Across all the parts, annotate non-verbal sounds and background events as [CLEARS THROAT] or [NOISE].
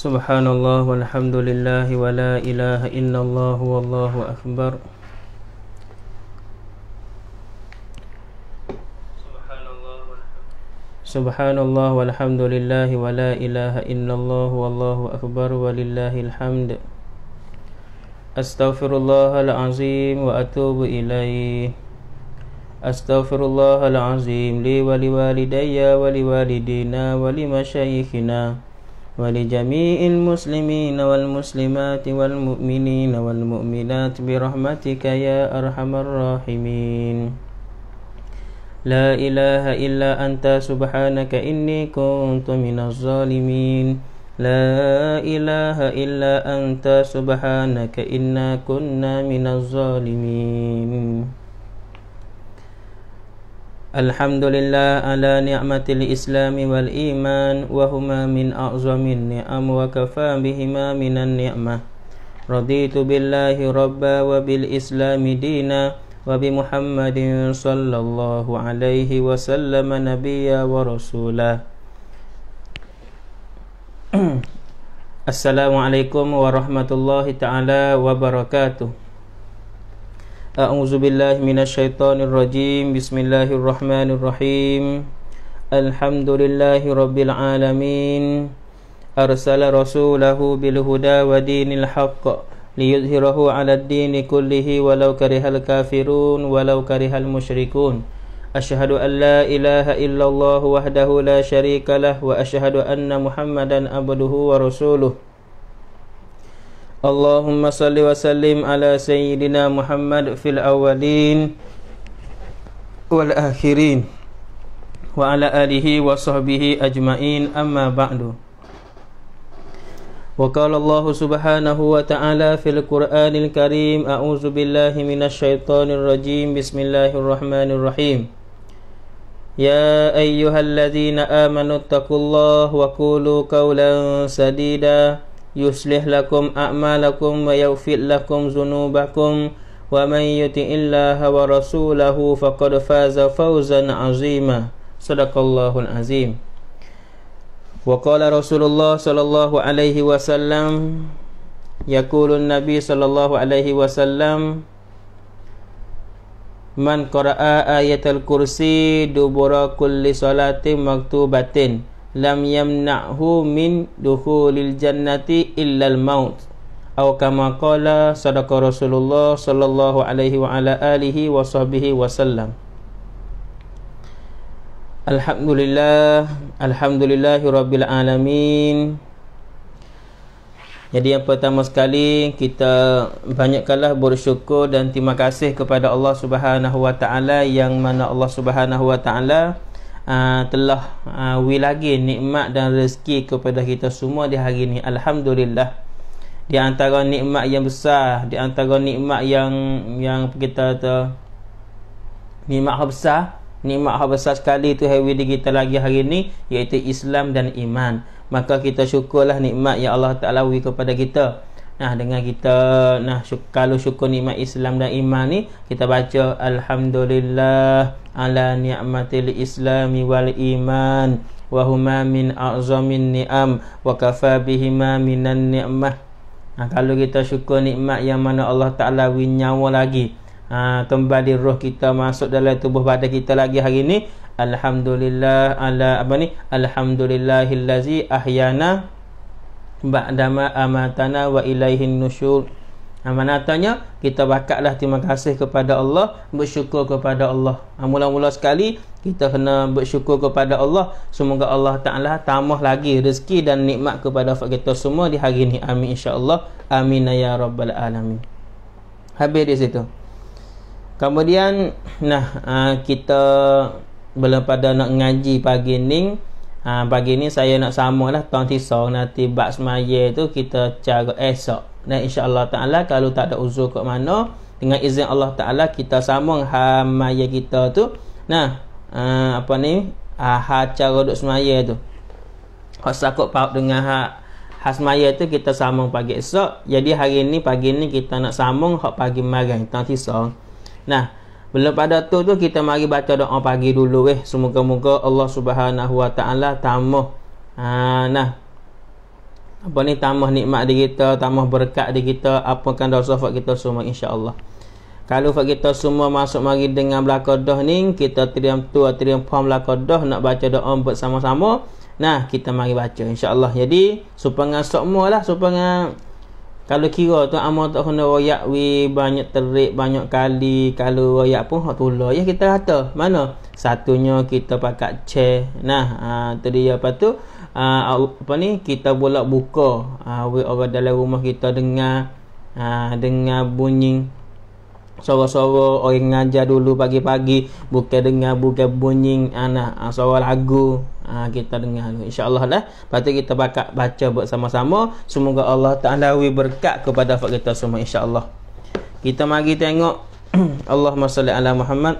سبحان الله والحمد لله ولا إله إلا الله والله أكبر سبحان الله والحمد لله ولا إله إلا الله والله أكبر ولله الحمد أستغفر الله العظيم وأتوب إليه أستغفر الله العظيم لي ولوالدي ولوالدينا ولمشايخنا ولجميع المسلمين والمسلمات والمؤمنين والمؤمنات برحمتك يا أرحم الراحمين لا إله إلا أنت سبحانك إني كنت من الظالمين لا إله إلا أنت سبحانك إنا كنا من الظالمين Alhamdulillah ala ni'matil Islami wal iman wa min a'zamin ni'am wa kafa bihima minan ni'mah Raditu billahi rabba wa bil islam dina wa bi muhammadin sallallahu alaihi wa sallam nabiyya wa rasulah [CLEARS THROAT] Assalamualaikum warahmatullahi ta'ala wabarakatuh أعوذ بالله من الشيطان الرجيم بسم الله الرحمن الرحيم الحمد لله رب العالمين أرسل رسوله بالهدى ودين الحق ليظهره على الدين كله ولو كره الكافرون ولو كره المشركون أشهد أن لا إله إلا الله وحده لا شريك له وأشهد أن محمدا عبده ورسوله Allahumma salli wa sallim ala sayyidina Muhammad fil awalin wal akhirin wa ala alihi wa sahbihi ajmain amma ba'du Wa qala Allah subhanahu wa ta'ala fil Qur'anil Karim a'udzu billahi minasy syaithanir rajim rahim. Ya ayyuhalladzina amanu taqullaha wa qulu qawlan sadida yuslih lakum a'malakum wa yaghfir lakum dhunubakum wa man yuti wa rasulahu faqad faza fawzan azima sadaqallahu azim wa qala rasulullah sallallahu alaihi wasallam Yakulun nabi sallallahu alaihi wasallam man qara'a ayatal kursi dubura kulli salatin maktubatin lam yamna'hu min dukhulil jannati illa al-maut atau kama qala sadaqa Rasulullah sallallahu alaihi wa ala alihi wa sahbihi wasallam Alhamdulillah Rabbil alamin jadi yang pertama sekali kita banyakkanlah bersyukur dan terima kasih kepada Allah Subhanahu wa taala yang mana Allah Subhanahu wa taala Ah, telah uh, ah, wi lagi nikmat dan rezeki kepada kita semua di hari ini alhamdulillah di antara nikmat yang besar di antara nikmat yang yang kita tu nikmat yang besar nikmat yang besar sekali tu hari di kita lagi hari ini iaitu Islam dan iman maka kita syukurlah nikmat yang Allah Taala wi kepada kita Nah dengan kita nah syuk, kalau syukur nikmat Islam dan iman ni kita baca alhamdulillah ala ni'matil islami wal iman wa huma min a'zamin ni'am wa kafa bihima minan ni'mah ha, kalau kita syukur nikmat yang mana Allah Ta'ala winyawa lagi ha, kembali roh kita masuk dalam tubuh badan kita lagi hari ini. Alhamdulillah ala apa ni Alhamdulillahillazi ahyana ba'dama amatana wa ilaihin nusyur Ha, manatanya kita bakatlah terima kasih kepada Allah bersyukur kepada Allah ha, mula-mula sekali kita kena bersyukur kepada Allah semoga Allah Ta'ala tamah lagi rezeki dan nikmat kepada kita semua di hari ini amin insyaAllah amin ya rabbal alamin habis di situ kemudian nah ha, kita belum pada nak ngaji pagi ni ha, pagi ni saya nak samalah tahun tisau nanti bak semaya tu kita cara esok dan insya-Allah taala kalau tak ada uzur kat mana, dengan izin Allah taala kita sambung hamaya kita tu. Nah, uh, apa ni? Uh, ha cara duduk semaya tu. Kalau sakut paut dengan ha Has tu kita sambung pagi esok. Jadi hari ni pagi ni kita nak sambung hak pagi marang tang sisa. Nah, belum pada tu tu kita mari baca doa pagi dulu eh. Semoga-moga Allah Subhanahu Wa Taala tamah. Ha, ah, nah, apa ni tambah nikmat di kita tambah berkat di kita apakan dosa fak kita semua insya Allah. kalau fak kita semua masuk mari dengan belaka dah ni kita terdiam tu terdiam paham belaka nak baca doa bersama-sama sama nah kita mari baca insya Allah. jadi supaya semua lah supaya kalau kira tu amal tak kena royak wi banyak terik banyak kali kalau royak pun hak tulah ya kita kata mana satunya kita pakai che nah ha, tu dia lepas tu uh, apa ni kita boleh buka uh, orang dalam rumah kita dengar uh, dengar bunyi suara-suara orang ngajar dulu pagi-pagi buka dengar buka bunyi anak uh, uh, lagu uh, kita dengar dulu insyaallah lah lepas kita bakal baca buat sama sama semoga Allah Taala berkat kepada fak kita semua insyaallah kita mari tengok [CLEARS THROAT] Allahumma salli ala Muhammad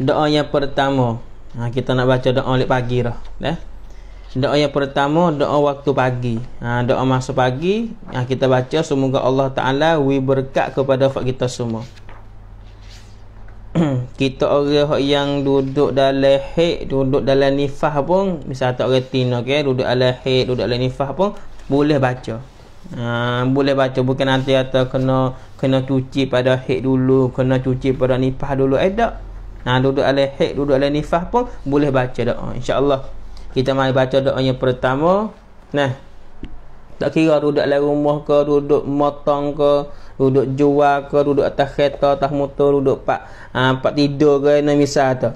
doa yang pertama Ha, kita nak baca doa lepas pagi dah. Eh? Doa yang pertama doa waktu pagi. Ha, doa masa pagi yang kita baca semoga Allah Taala wi berkat kepada fak kita semua. [CLEARS THROAT] kita orang yang duduk dalam haid, duduk dalam nifah pun, misal tak orang tin okey, duduk dalam haid, duduk dalam nifah pun boleh baca. Ha, boleh baca bukan nanti atau kena kena cuci pada haid dulu, kena cuci pada nifah dulu. Eh tak. Ha, duduk dalam haid, duduk dalam nifah pun boleh baca doa. Insya-Allah kita mai baca doa yang pertama nah tak kira duduk dalam rumah ke duduk motong ke duduk jual ke duduk atas kereta atas motor duduk pak ha, pak tidur ke nah misal tu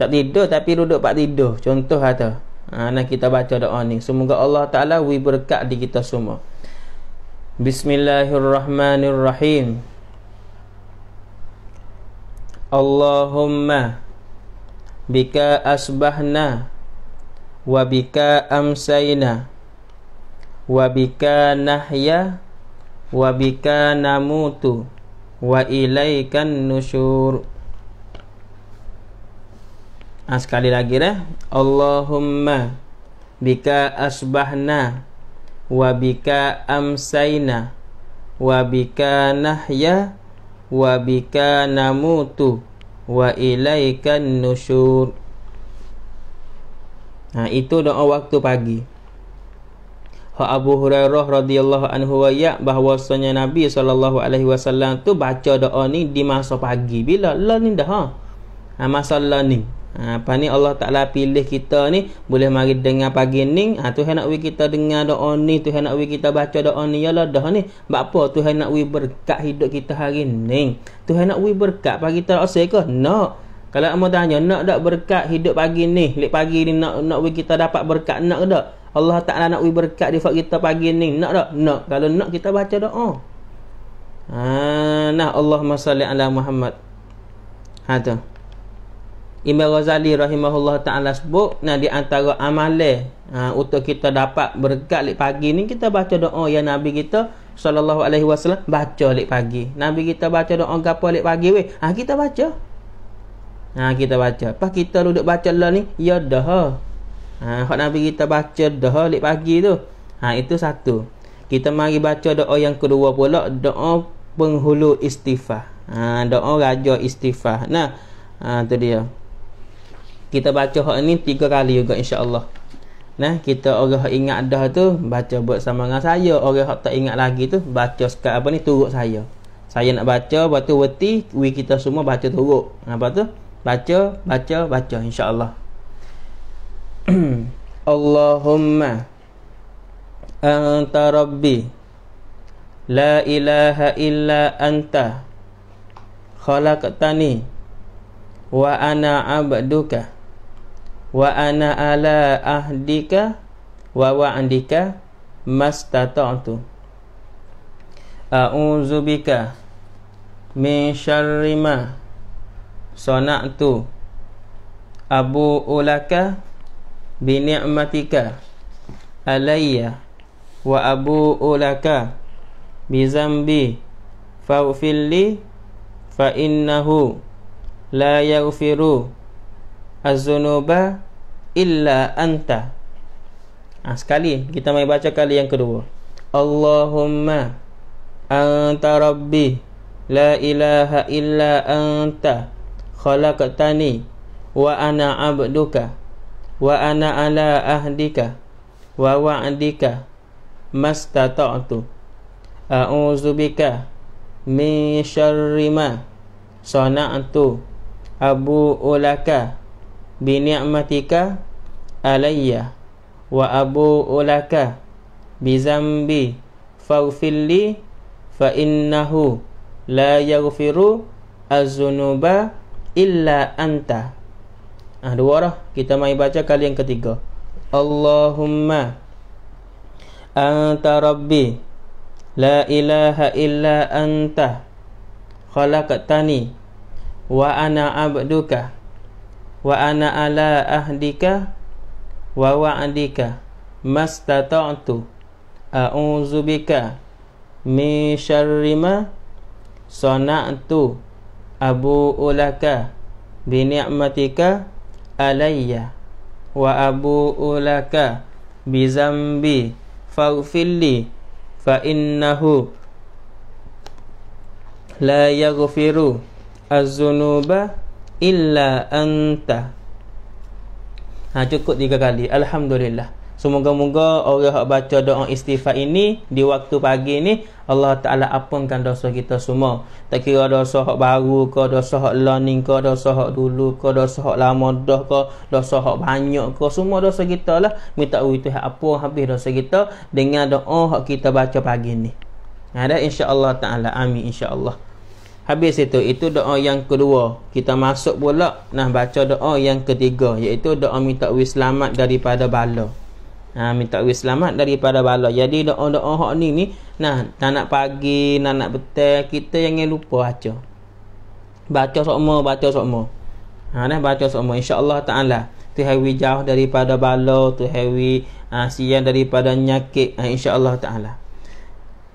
tak tidur tapi duduk pak tidur contoh ha, tu ha, nah kita baca doa ni semoga Allah Ta'ala wi berkat di kita semua Bismillahirrahmanirrahim Allahumma bika asbahna wabika amsayna wabika nahya wabika namutu wa ilaikan nusyur nah, sekali lagi lah, Allahumma bika asbahna wabika amsayna wabika nahya wabika namutu wa ilaikan nusyur Ha, itu doa waktu pagi. Fa ha, Abu Hurairah radhiyallahu anhu wa ya bahwasanya Nabi sallallahu alaihi wasallam tu baca doa ni di masa pagi. Bila la ni dah ha. ha masa la ni. Ha, apa ni Allah Taala pilih kita ni boleh mari dengar pagi ni. Ha Tuhan nak we kita dengar doa ni, Tuhan nak we kita baca doa ni. Yalah dah ni. Bak apa Tuhan nak we berkat hidup kita hari ni. Tuhan nak we berkat pagi tak usah ke? Nak. No. Kalau kamu tanya nak tak berkat hidup pagi ni, lepas pagi ni nak nak we kita dapat berkat nak ke tak? Allah Taala nak we berkat di waktu kita pagi ni, nak tak? Nak. Kalau nak kita baca doa. Ha, nah Allah salli ala Muhammad. Ha tu. Imam Ghazali rahimahullah taala sebut nah di antara amalan ha, untuk kita dapat berkat lepas pagi ni kita baca doa ya Nabi kita sallallahu alaihi wasallam baca lepas pagi. Nabi kita baca doa gapo lepas pagi we, Ha kita baca. Ha kita baca. Pas kita duduk baca la ni ya dah. Ha hak Nabi kita baca dah lek pagi tu. Ha itu satu. Kita mari baca doa yang kedua pula, doa penghulu istighfar. Ha doa raja istighfar. Nah, ha tu dia. Kita baca hak ni tiga kali juga insya-Allah. Nah, kita orang yang ingat dah tu baca buat sama dengan saya. Orang yang tak ingat lagi tu baca sekat apa ni turut saya. Saya nak baca, lepas tu weti, we kita semua baca turut. Apa tu? baca baca baca Insya Allah. [CLEARS THROAT] Allahumma anta rabbi la ilaha illa anta khalaqtani wa ana abduka wa ana ala ahdika wa wa'dika mastata'tu a'udzu bika min syarri ma sona'tu abu ulaka bi ni'matika alayya wa abu ulaka bi zambi fa'fili fa innahu la yaghfiru az-zunuba illa anta ha, sekali kita mai baca kali yang kedua Allahumma anta rabbi la ilaha illa anta khalaqtani wa ana abduka wa ana ala ahdika wa wa'dika mastata'tu a'udzu bika min syarri ma sana'tu abu ulaka bi ni'matika alayya wa abu ulaka bi zambi faghfirli fa innahu la yaghfiru az-zunuba illa anta. Ah dua dah. Kita mai baca kali yang ketiga. Allahumma anta rabbi la ilaha illa anta khalaqtani wa ana abduka wa ana ala ahdika wa wa'dika mastata'tu a'udzu bika min syarri ma sana'tu abu ulaka bi ni'matika alayya wa abu ulaka bi zambi faghfirli fa innahu la yaghfiru az-zunuba illa anta Ha, cukup tiga kali Alhamdulillah Semoga-moga orang yang baca doa istighfar ini di waktu pagi ini Allah Taala ampunkan dosa kita semua. Tak kira dosa hak baru ke, dosa hak learning ke, dosa hak dulu ke, dosa hak lama dah ke, dosa hak banyak ke, semua dosa kita lah minta ui tu apa habis dosa kita dengan doa hak kita baca pagi ni. Ada insya-Allah Taala amin insya-Allah. Habis itu itu doa yang kedua. Kita masuk pula nak baca doa yang ketiga iaitu doa minta ui selamat daripada bala. Ha, minta awis selamat daripada bala. Jadi doa-doa hak ni ni nah tak nak pagi, nak nak betul kita jangan lupa baca. Baca sokmo, baca sokmo. Ha nah baca sokmo insya-Allah taala. Tu hawi jauh daripada bala, tu hawi uh, sian daripada nyakit uh, insya-Allah taala.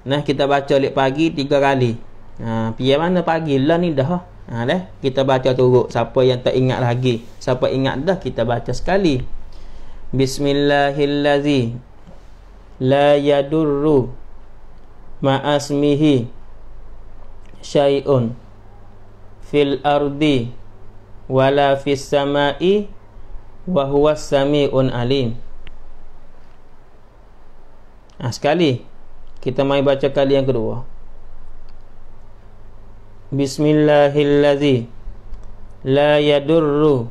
Nah kita baca lek pagi tiga kali. Ha piye mana pagi lah ni dah. Ha dah kita baca turut siapa yang tak ingat lagi, siapa ingat dah kita baca sekali. Bismillahillazi la yadurru asmihi shayun fil ardi wala fis sama'i wa huwa sami'un alim. Ah sekali kita mai baca kali yang kedua. Bismillahillazi la yadurru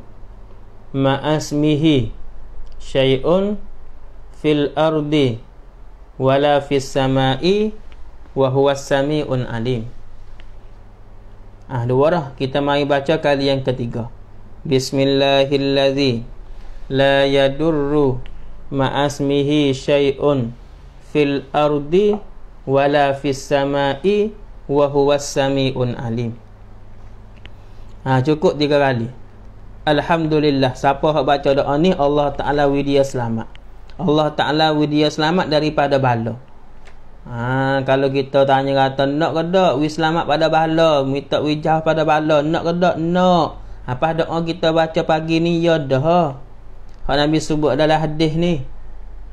ma asmihi syai'un fil ardi wala fis sama'i wa huwa sami'un alim Ah dua dah kita mari baca kali yang ketiga Bismillahillazi la yadurru ma'asmihi syai'un fil ardi wala fis sama'i wa huwa sami'un alim Ah cukup tiga kali Alhamdulillah Siapa yang baca doa ni Allah Ta'ala widya selamat Allah Ta'ala widya selamat daripada bala ha, Kalau kita tanya kata Nak ke tak? We selamat pada bala Minta we pada bala Nak ke tak? Nak Apa doa kita baca pagi ni? Ya dah Kalau Nabi subuh adalah hadis ni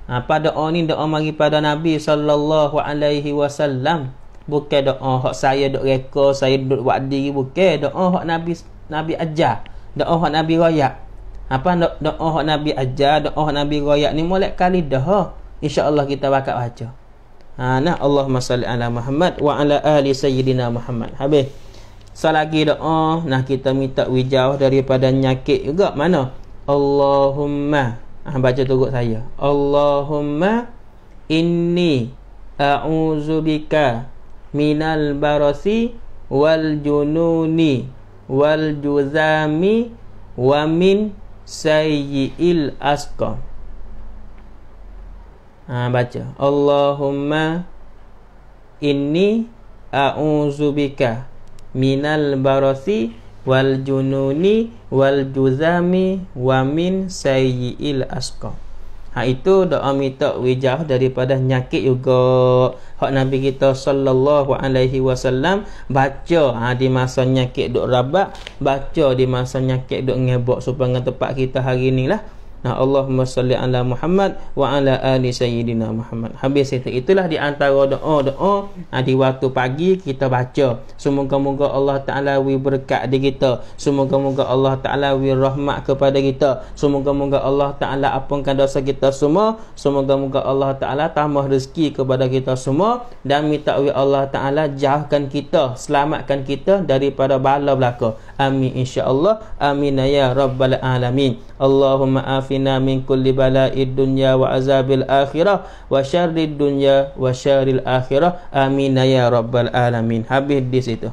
Apa doa ni doa mari pada Nabi saw. Alaihi Wasallam Bukan doa hak saya duk reka, saya duk buat diri. Bukan doa hak Nabi Nabi ajar doa hak Nabi Royak, Apa doa hak Nabi ajar, doa hak Nabi Royak ni molek kali dah. Insya-Allah kita bakal baca. Ha nah Allahumma salli ala Muhammad wa ala ali sayyidina Muhammad. Habis. Selagi doa, nah kita minta wijau daripada nyakit juga. Mana? Allahumma. Ah baca tu saya. Allahumma inni a'udzubika minal barasi wal jununi wal juzami wa min sayyi'il asqam ha, baca Allahumma inni a'udzubika minal barasi wal jununi wal juzami wa min sayyi'il asqam Ha itu doa minta wijah daripada nyakit juga. Hak Nabi kita sallallahu alaihi wasallam baca ha di masa nyakit dok rabak, baca di masa nyakit dok ngebok supaya tempat kita hari inilah. lah. Nah Allahumma salli ala Muhammad wa ala ali sayyidina Muhammad. Habis itu itulah di antara doa-doa nah, di waktu pagi kita baca. Semoga-moga Allah Taala wi berkat di kita. Semoga-moga Allah Taala wi rahmat kepada kita. Semoga-moga Allah Taala ampunkan dosa kita semua. Semoga-moga Allah Taala tambah rezeki kepada kita semua dan minta wi Allah Taala jauhkan kita, selamatkan kita daripada bala belaka. Amin insya-Allah. Amin ya rabbal alamin. Allahumma afina min kulli bala'id dunya wa azabil akhirah wa syarrid dunya wa syarril akhirah. Amin ya rabbal alamin. Habis di situ.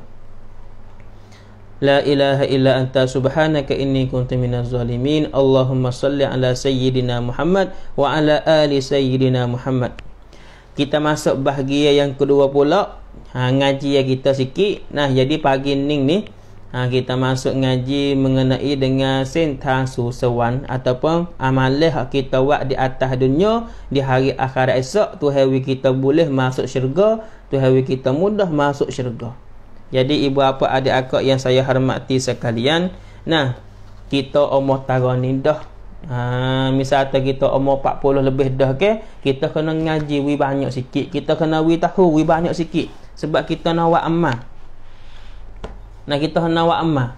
La ilaha illa anta subhanaka inni kuntu minaz zalimin. Allahumma salli ala sayyidina Muhammad wa ala ali sayyidina Muhammad. Kita masuk bahagia yang kedua pula. Ha, ngaji ya kita sikit. Nah, jadi pagi ning ni, ni ha, kita masuk ngaji mengenai dengan sintang susuan ataupun amalih kita buat di atas dunia di hari akhir esok tuhewi kita boleh masuk syurga tuhewi kita mudah masuk syurga jadi ibu apa adik akak yang saya hormati sekalian nah kita umur tarani dah Ha, misalnya kita umur 40 lebih dah ke kita kena ngaji wi banyak sikit kita kena wi tahu wi banyak sikit sebab kita nak buat amal nak kita hendak buat amal.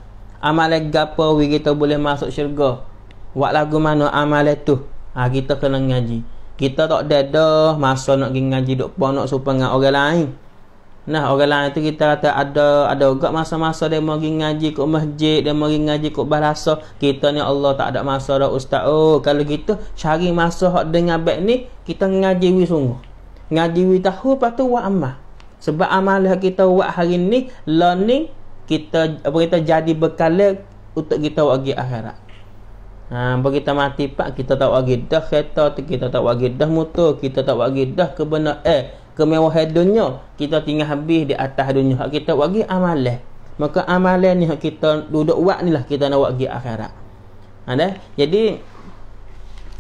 Amal gapo we kita boleh masuk syurga? Buat lagu mana amal itu? Ha, ah, kita kena ngaji. Kita tak ada masa nak pergi ngaji duk pun nak supaya dengan orang lain. Nah, orang lain tu kita kata ada ada juga masa-masa dia mau pergi ngaji ke masjid, dia mau pergi ngaji ke bahasa. Kita ni Allah tak ada masa dah ustaz. Oh, kalau gitu cari masa hak dengan baik ni kita ngaji wi sungguh. Ngaji wi tahu patu wa amal. Sebab amal kita buat hari ni learning kita apa kita jadi bekala untuk kita pergi akhirat. Ha bagi kita mati pak kita tak pergi dah kereta tu kita tak pergi dah motor kita tak pergi dah ke benda eh kemewahan dunia kita tinggal habis di atas dunia hak kita pergi amalan. Maka amalan ni hak kita duduk buat ni lah kita nak pergi akhirat. Ha dah. Jadi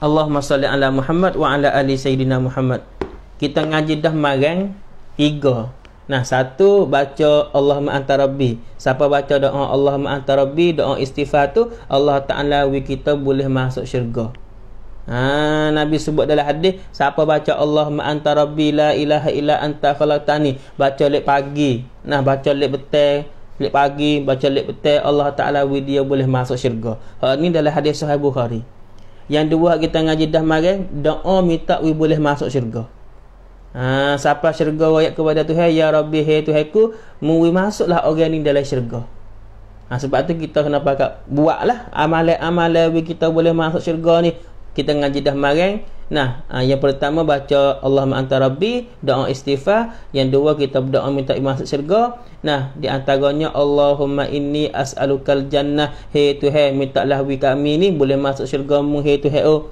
Allahumma salli ala Muhammad wa ala ali sayyidina Muhammad. Kita ngaji dah marang tiga Nah, satu baca Allah anta rabbi. Siapa baca doa Allah anta rabbi, doa istighfar tu Allah Taala wi kita boleh masuk syurga. Ha, Nabi sebut dalam hadis, siapa baca Allah anta rabbi la ilaha illa anta khalaqtani, baca lek pagi. Nah, baca lek betul lek pagi, baca lek betul Allah Taala wi dia boleh masuk syurga. Ha ni dalam hadis Sahih Bukhari. Yang dua kita ngaji dah mari, doa minta wi boleh masuk syurga. Ha, siapa syurga rakyat kepada Tuhan Ya Rabbi, hai Tuhan Mui masuklah orang ni dalam syurga ha, Sebab tu kita kena pakat Buatlah amalan-amalan Kita boleh masuk syurga ni Kita ngaji dah marang Nah, ha, yang pertama baca Allah ma'anta Rabbi Doa istighfar Yang dua kita berdoa minta masuk syurga Nah, di antaranya Allahumma inni as'alukal jannah Hei Tuhan, mintalah lah kami ni Boleh masuk syurga mu Hei Tuhan, oh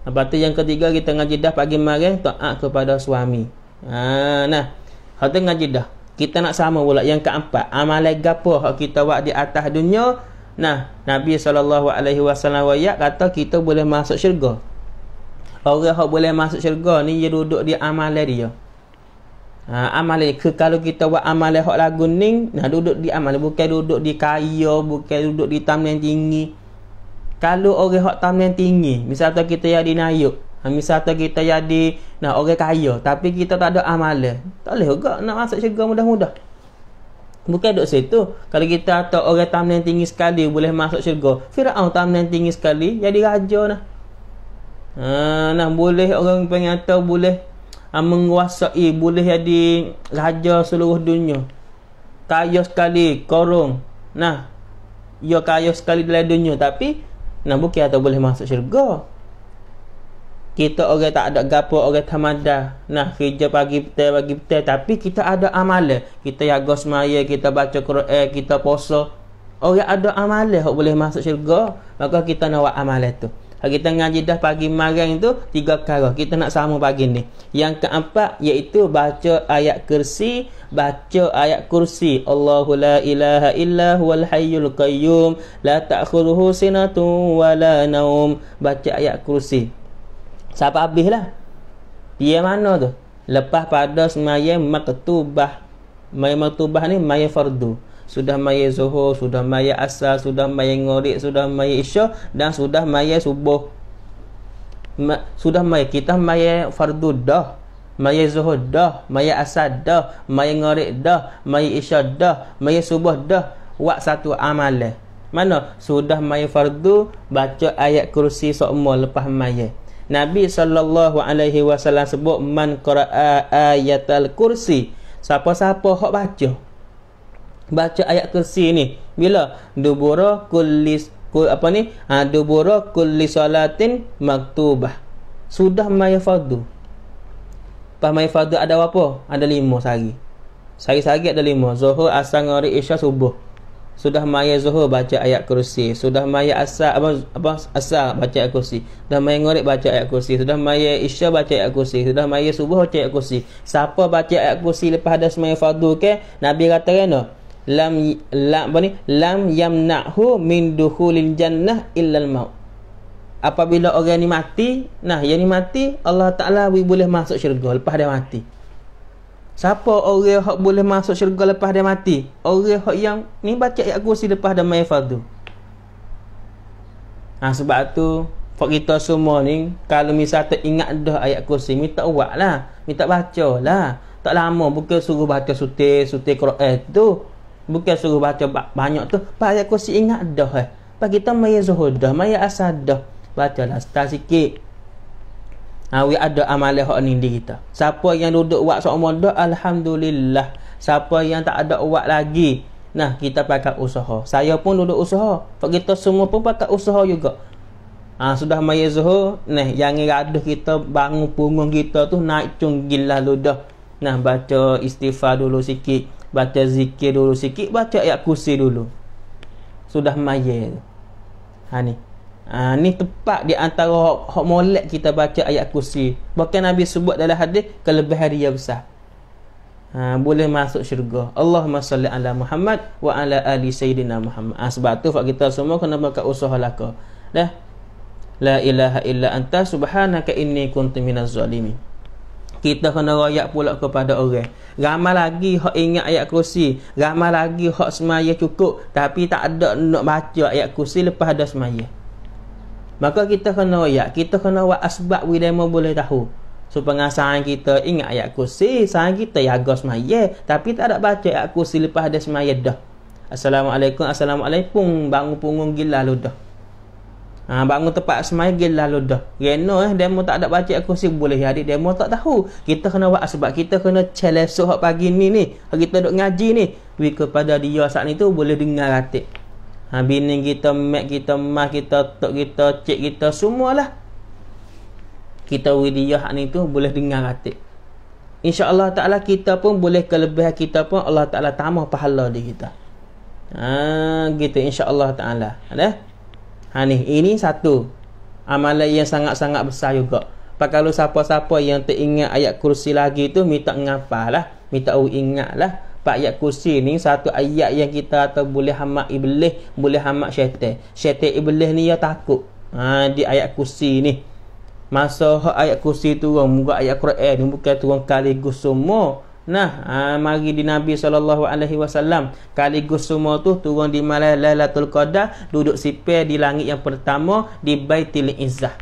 Lepas tu yang ketiga kita ngaji dah pagi malam taat kepada suami. Ha nah. Hak tu ngaji dah. Kita nak sama pula yang keempat, amalan gapo hak kita buat di atas dunia? Nah, Nabi SAW wayak kata kita boleh masuk syurga. Orang hak boleh masuk syurga ni dia duduk di amalan dia. Ha amalan ke kalau kita buat amalan hak lagu ni, nah duduk di amalan bukan duduk di kaya, bukan duduk di tamnan tinggi kalau orang hak tamen tinggi misalnya kita jadi naik ha, misal tu kita jadi nak orang kaya tapi kita tak ada amalan tak boleh juga nak masuk syurga mudah-mudah bukan duduk situ kalau kita atau orang tamen tinggi sekali boleh masuk syurga Firaun tamen tinggi sekali jadi raja nah ha, nah boleh orang pengen atau boleh ha, menguasai boleh jadi raja seluruh dunia kaya sekali korong nah yo ya kaya sekali dalam dunia tapi nak bukit atau boleh masuk syurga kita orang tak ada gapo orang tamada nah kerja pagi petai pagi petai tapi kita ada amale kita jaga semaya kita baca Quran kita puasa orang ada amale hok boleh masuk syurga maka kita nak buat amale tu Hari kita ngaji dah pagi marang tu Tiga kara Kita nak sama pagi ni Yang keempat Iaitu baca ayat kursi Baca ayat kursi Allahu la ilaha illa huwal hayyul qayyum La ta'khuruhu sinatu wa la naum Baca ayat kursi Siapa habis lah Dia mana tu Lepas pada semayang maktubah Maya maktubah ni maya fardu sudah maya zuhur, sudah maya asal, sudah maya ngorik, sudah maya isya dan sudah maya subuh. Ma, sudah maya kita maya fardu dah, maya zuhur dah, maya asal dah, maya ngorik dah, maya isya dah, maya subuh dah. Wak satu amalan. Mana sudah maya fardu baca ayat kursi sokmo lepas maya. Nabi saw alaihi wasallam sebut man ayat al kursi. Siapa-siapa hok baca baca ayat kursi ni bila dubura kullis kul, apa ni ha, dubura kulli salatin maktubah sudah mai fardu Lepas mai fardu ada apa? Ada lima sehari. Sehari-sehari ada lima. Zuhur, asar, ngari, isya, subuh. Sudah maya zuhur baca ayat kursi. Sudah maya asar apa, apa asar baca ayat kursi. Sudah maya ngari baca ayat kursi. Sudah maya isya baca ayat kursi. Sudah maya subuh baca ayat kursi. Siapa baca ayat kursi lepas ada semaya fardu ke? Nabi kata kena. No? lam la, apa ni lam yamna'hu min dukhulil jannah illal maut apabila orang ni mati nah yang ni mati Allah Taala boleh masuk syurga lepas dia mati siapa orang hak boleh masuk syurga lepas dia mati orang hak yang ni baca ayat kursi lepas dia mai fardu nah, ha, sebab tu Fak kita semua ni kalau misal tak ingat dah ayat kursi minta uatlah minta bacalah tak lama bukan suruh baca sutir sutir Quran eh, tu bukan suruh baca banyak tu pak aku si ingat dah eh pak kita mai zuhud dah mai asar dah baca lah start sikit awi ha, ada amalan hak ni diri kita siapa yang duduk buat sama dah alhamdulillah siapa yang tak ada buat lagi nah kita pakai usaha saya pun duduk usaha pak kita semua pun pakai usaha juga Ha, sudah maya zuhur nah yang radah kita bangun punggung kita tu naik cunggil lalu dah nah baca istighfar dulu sikit Baca zikir dulu sikit Baca ayat kursi dulu Sudah mayil Ha ni ha, Ni tepat di antara hok, hok molek kita baca ayat kursi Bahkan Nabi sebut dalam hadis Kelebih hari yang besar ha, Boleh masuk syurga Allahumma salli ala Muhammad Wa ala ali Sayyidina Muhammad ha, Sebab tu kita semua kena buka usaha laka Dah La ilaha illa anta subhanaka inni kuntu minaz zalimin kita kena royak pula kepada orang ramai lagi hak ingat ayat kursi ramai lagi hak semaya cukup tapi tak ada nak baca ayat kursi lepas ada semaya maka kita kena royak kita kena buat asbab wilayah boleh tahu So pengasahan kita ingat ayat kursi Sang kita jaga semaya tapi tak ada baca ayat kursi lepas ada semaya dah Assalamualaikum Assalamualaikum bangun punggung gila lu dah Ha, bangun tempat semai gila lalu dah. Reno eh, demo tak ada baca aku si boleh adik demo tak tahu. Kita kena buat sebab kita kena challenge sohok pagi ni ni. Hari kita duduk ngaji ni. Wi kepada dia saat ni tu boleh dengar atik. Ha, bini kita, mak kita, mak kita, tok kita, cik kita, semualah. Kita beri dia saat ni tu boleh dengar Insya Allah Ta'ala kita pun boleh kelebihan kita pun Allah Ta'ala tamah pahala di kita. Ah ha, gitu Allah Ta'ala. Ada? Ha, Ha ni, ini satu amalan yang sangat-sangat besar juga. Pak kalau siapa-siapa yang teringat ayat kursi lagi tu minta ngapalah, minta u ingatlah. Pak ayat kursi ni satu ayat yang kita atau boleh hamak iblis, boleh hamak syaitan. Syaitan iblis ni ya takut. Ha di ayat kursi ni. Masa ayat kursi tu orang muka ayat Quran ni bukan turun kali semua Nah, ha, mari di Nabi SAW Kaligus semua tu Turun di Malay Lailatul Qadar Duduk sipir di langit yang pertama Di Baitil Izzah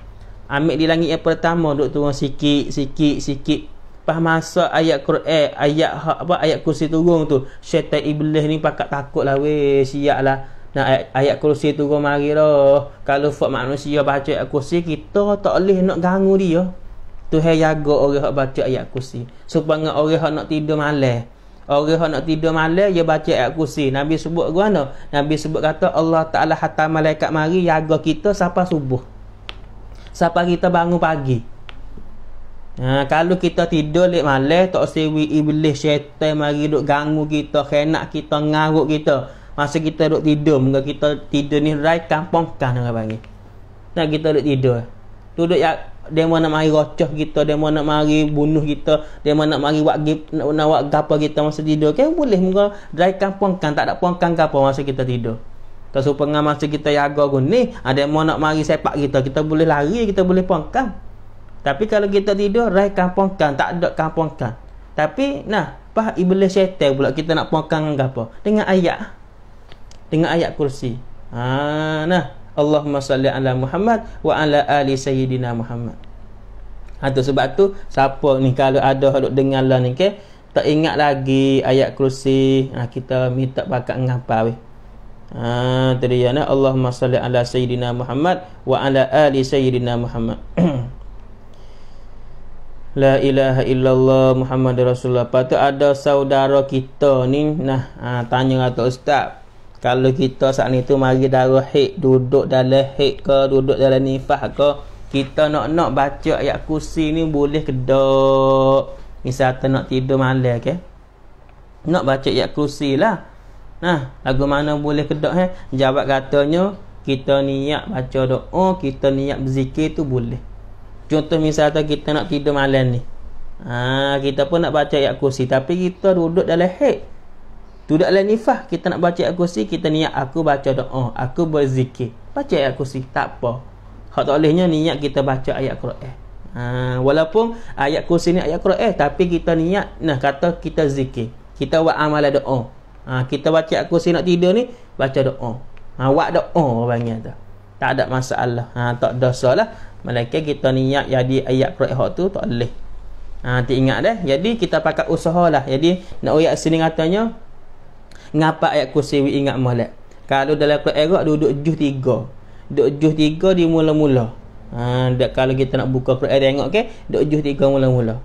Ambil di langit yang pertama Duduk turun sikit, sikit, sikit Pas masa ayat Quran Ayat apa ayat kursi turun tu Syaitan Iblis ni pakat takut lah Weh, siap lah Nah, ayat, ayat kursi turun mari lah Kalau fak manusia baca ayat kursi Kita tak boleh nak ganggu dia Tuhan jaga orang yang baca ayat kursi supaya orang yang nak tidur malas orang yang nak tidur malas dia baca ayat kursi Nabi sebut ke mana? Nabi sebut kata Allah Ta'ala hatta malaikat mari jaga kita sampai subuh sampai kita bangun pagi Ha, kalau kita tidur lek malas tak sewi iblis syaitan mari duk ganggu kita khenak kita ngaruk kita masa kita duk tidur muka kita tidur ni rai kampung kan orang panggil nak kita duk tidur tu duk ya- demo nak mari rocoh kita demo nak mari bunuh kita demo nak mari buat gip, nak, nak buat gapo kita masa tidur kan boleh muka dry kampungkan tak ada puangkan gapo masa kita tidur kalau pengam masa kita jaga gun ni ada ah, mau nak mari sepak kita kita boleh lari kita boleh puangkan tapi kalau kita tidur rai kampungkan tak ada kampungkan tapi nah pah iblis syaitan pula kita nak puangkan dengan apa dengan ayat dengan ayat kursi ha nah Allahumma salli ala Muhammad wa ala ali sayyidina Muhammad. Atau ha, sebab tu siapa ni kalau ada hok dengar lah ni okay? tak ingat lagi ayat kursi ha, kita minta pakat ngapa weh. Ha tadi ya nah Allahumma salli ala sayyidina Muhammad wa ala ali sayyidina Muhammad. [CLEARS THROAT] La ilaha illallah Muhammad Rasulullah Lepas tu ada saudara kita ni Nah ha, tanya kata lah Ustaz kalau kita saat ni tu mari darah hik duduk dalam hik ke duduk dalam nifah ke kita nak nak baca ayat kursi ni boleh kedok misal tak nak tidur malam ke okay? nak baca ayat kursi lah nah lagu mana boleh kedok eh jawab katanya kita niat baca Oh, kita niat berzikir tu boleh contoh misalnya kita nak tidur malam ni ha, kita pun nak baca ayat kursi tapi kita duduk dalam hik tidak lain nifah Kita nak baca ayat kursi Kita niat aku baca doa Aku berzikir Baca ayat kursi Tak apa Hak tak bolehnya niat kita baca ayat Quran ha, Walaupun ayat kursi ni ayat Quran Tapi kita niat Nah kata kita zikir Kita buat amalan doa ha, Kita baca ayat kursi nak tidur ni Baca doa ha, Buat doa orangnya tu tak ada masalah ha, Tak dosa lah Malaikat kita niat Jadi ayat Quran hak tu Tak boleh ha, Nanti ha, ingat dah Jadi kita pakai usaha lah Jadi Nak uyak sini katanya ngapa ayat kursi we ingat molek kalau dalam Quran Arab duduk juz 3 duduk juz 3 di mula-mula ha dak kalau kita nak buka Quran tengok okey duduk juz 3 mula-mula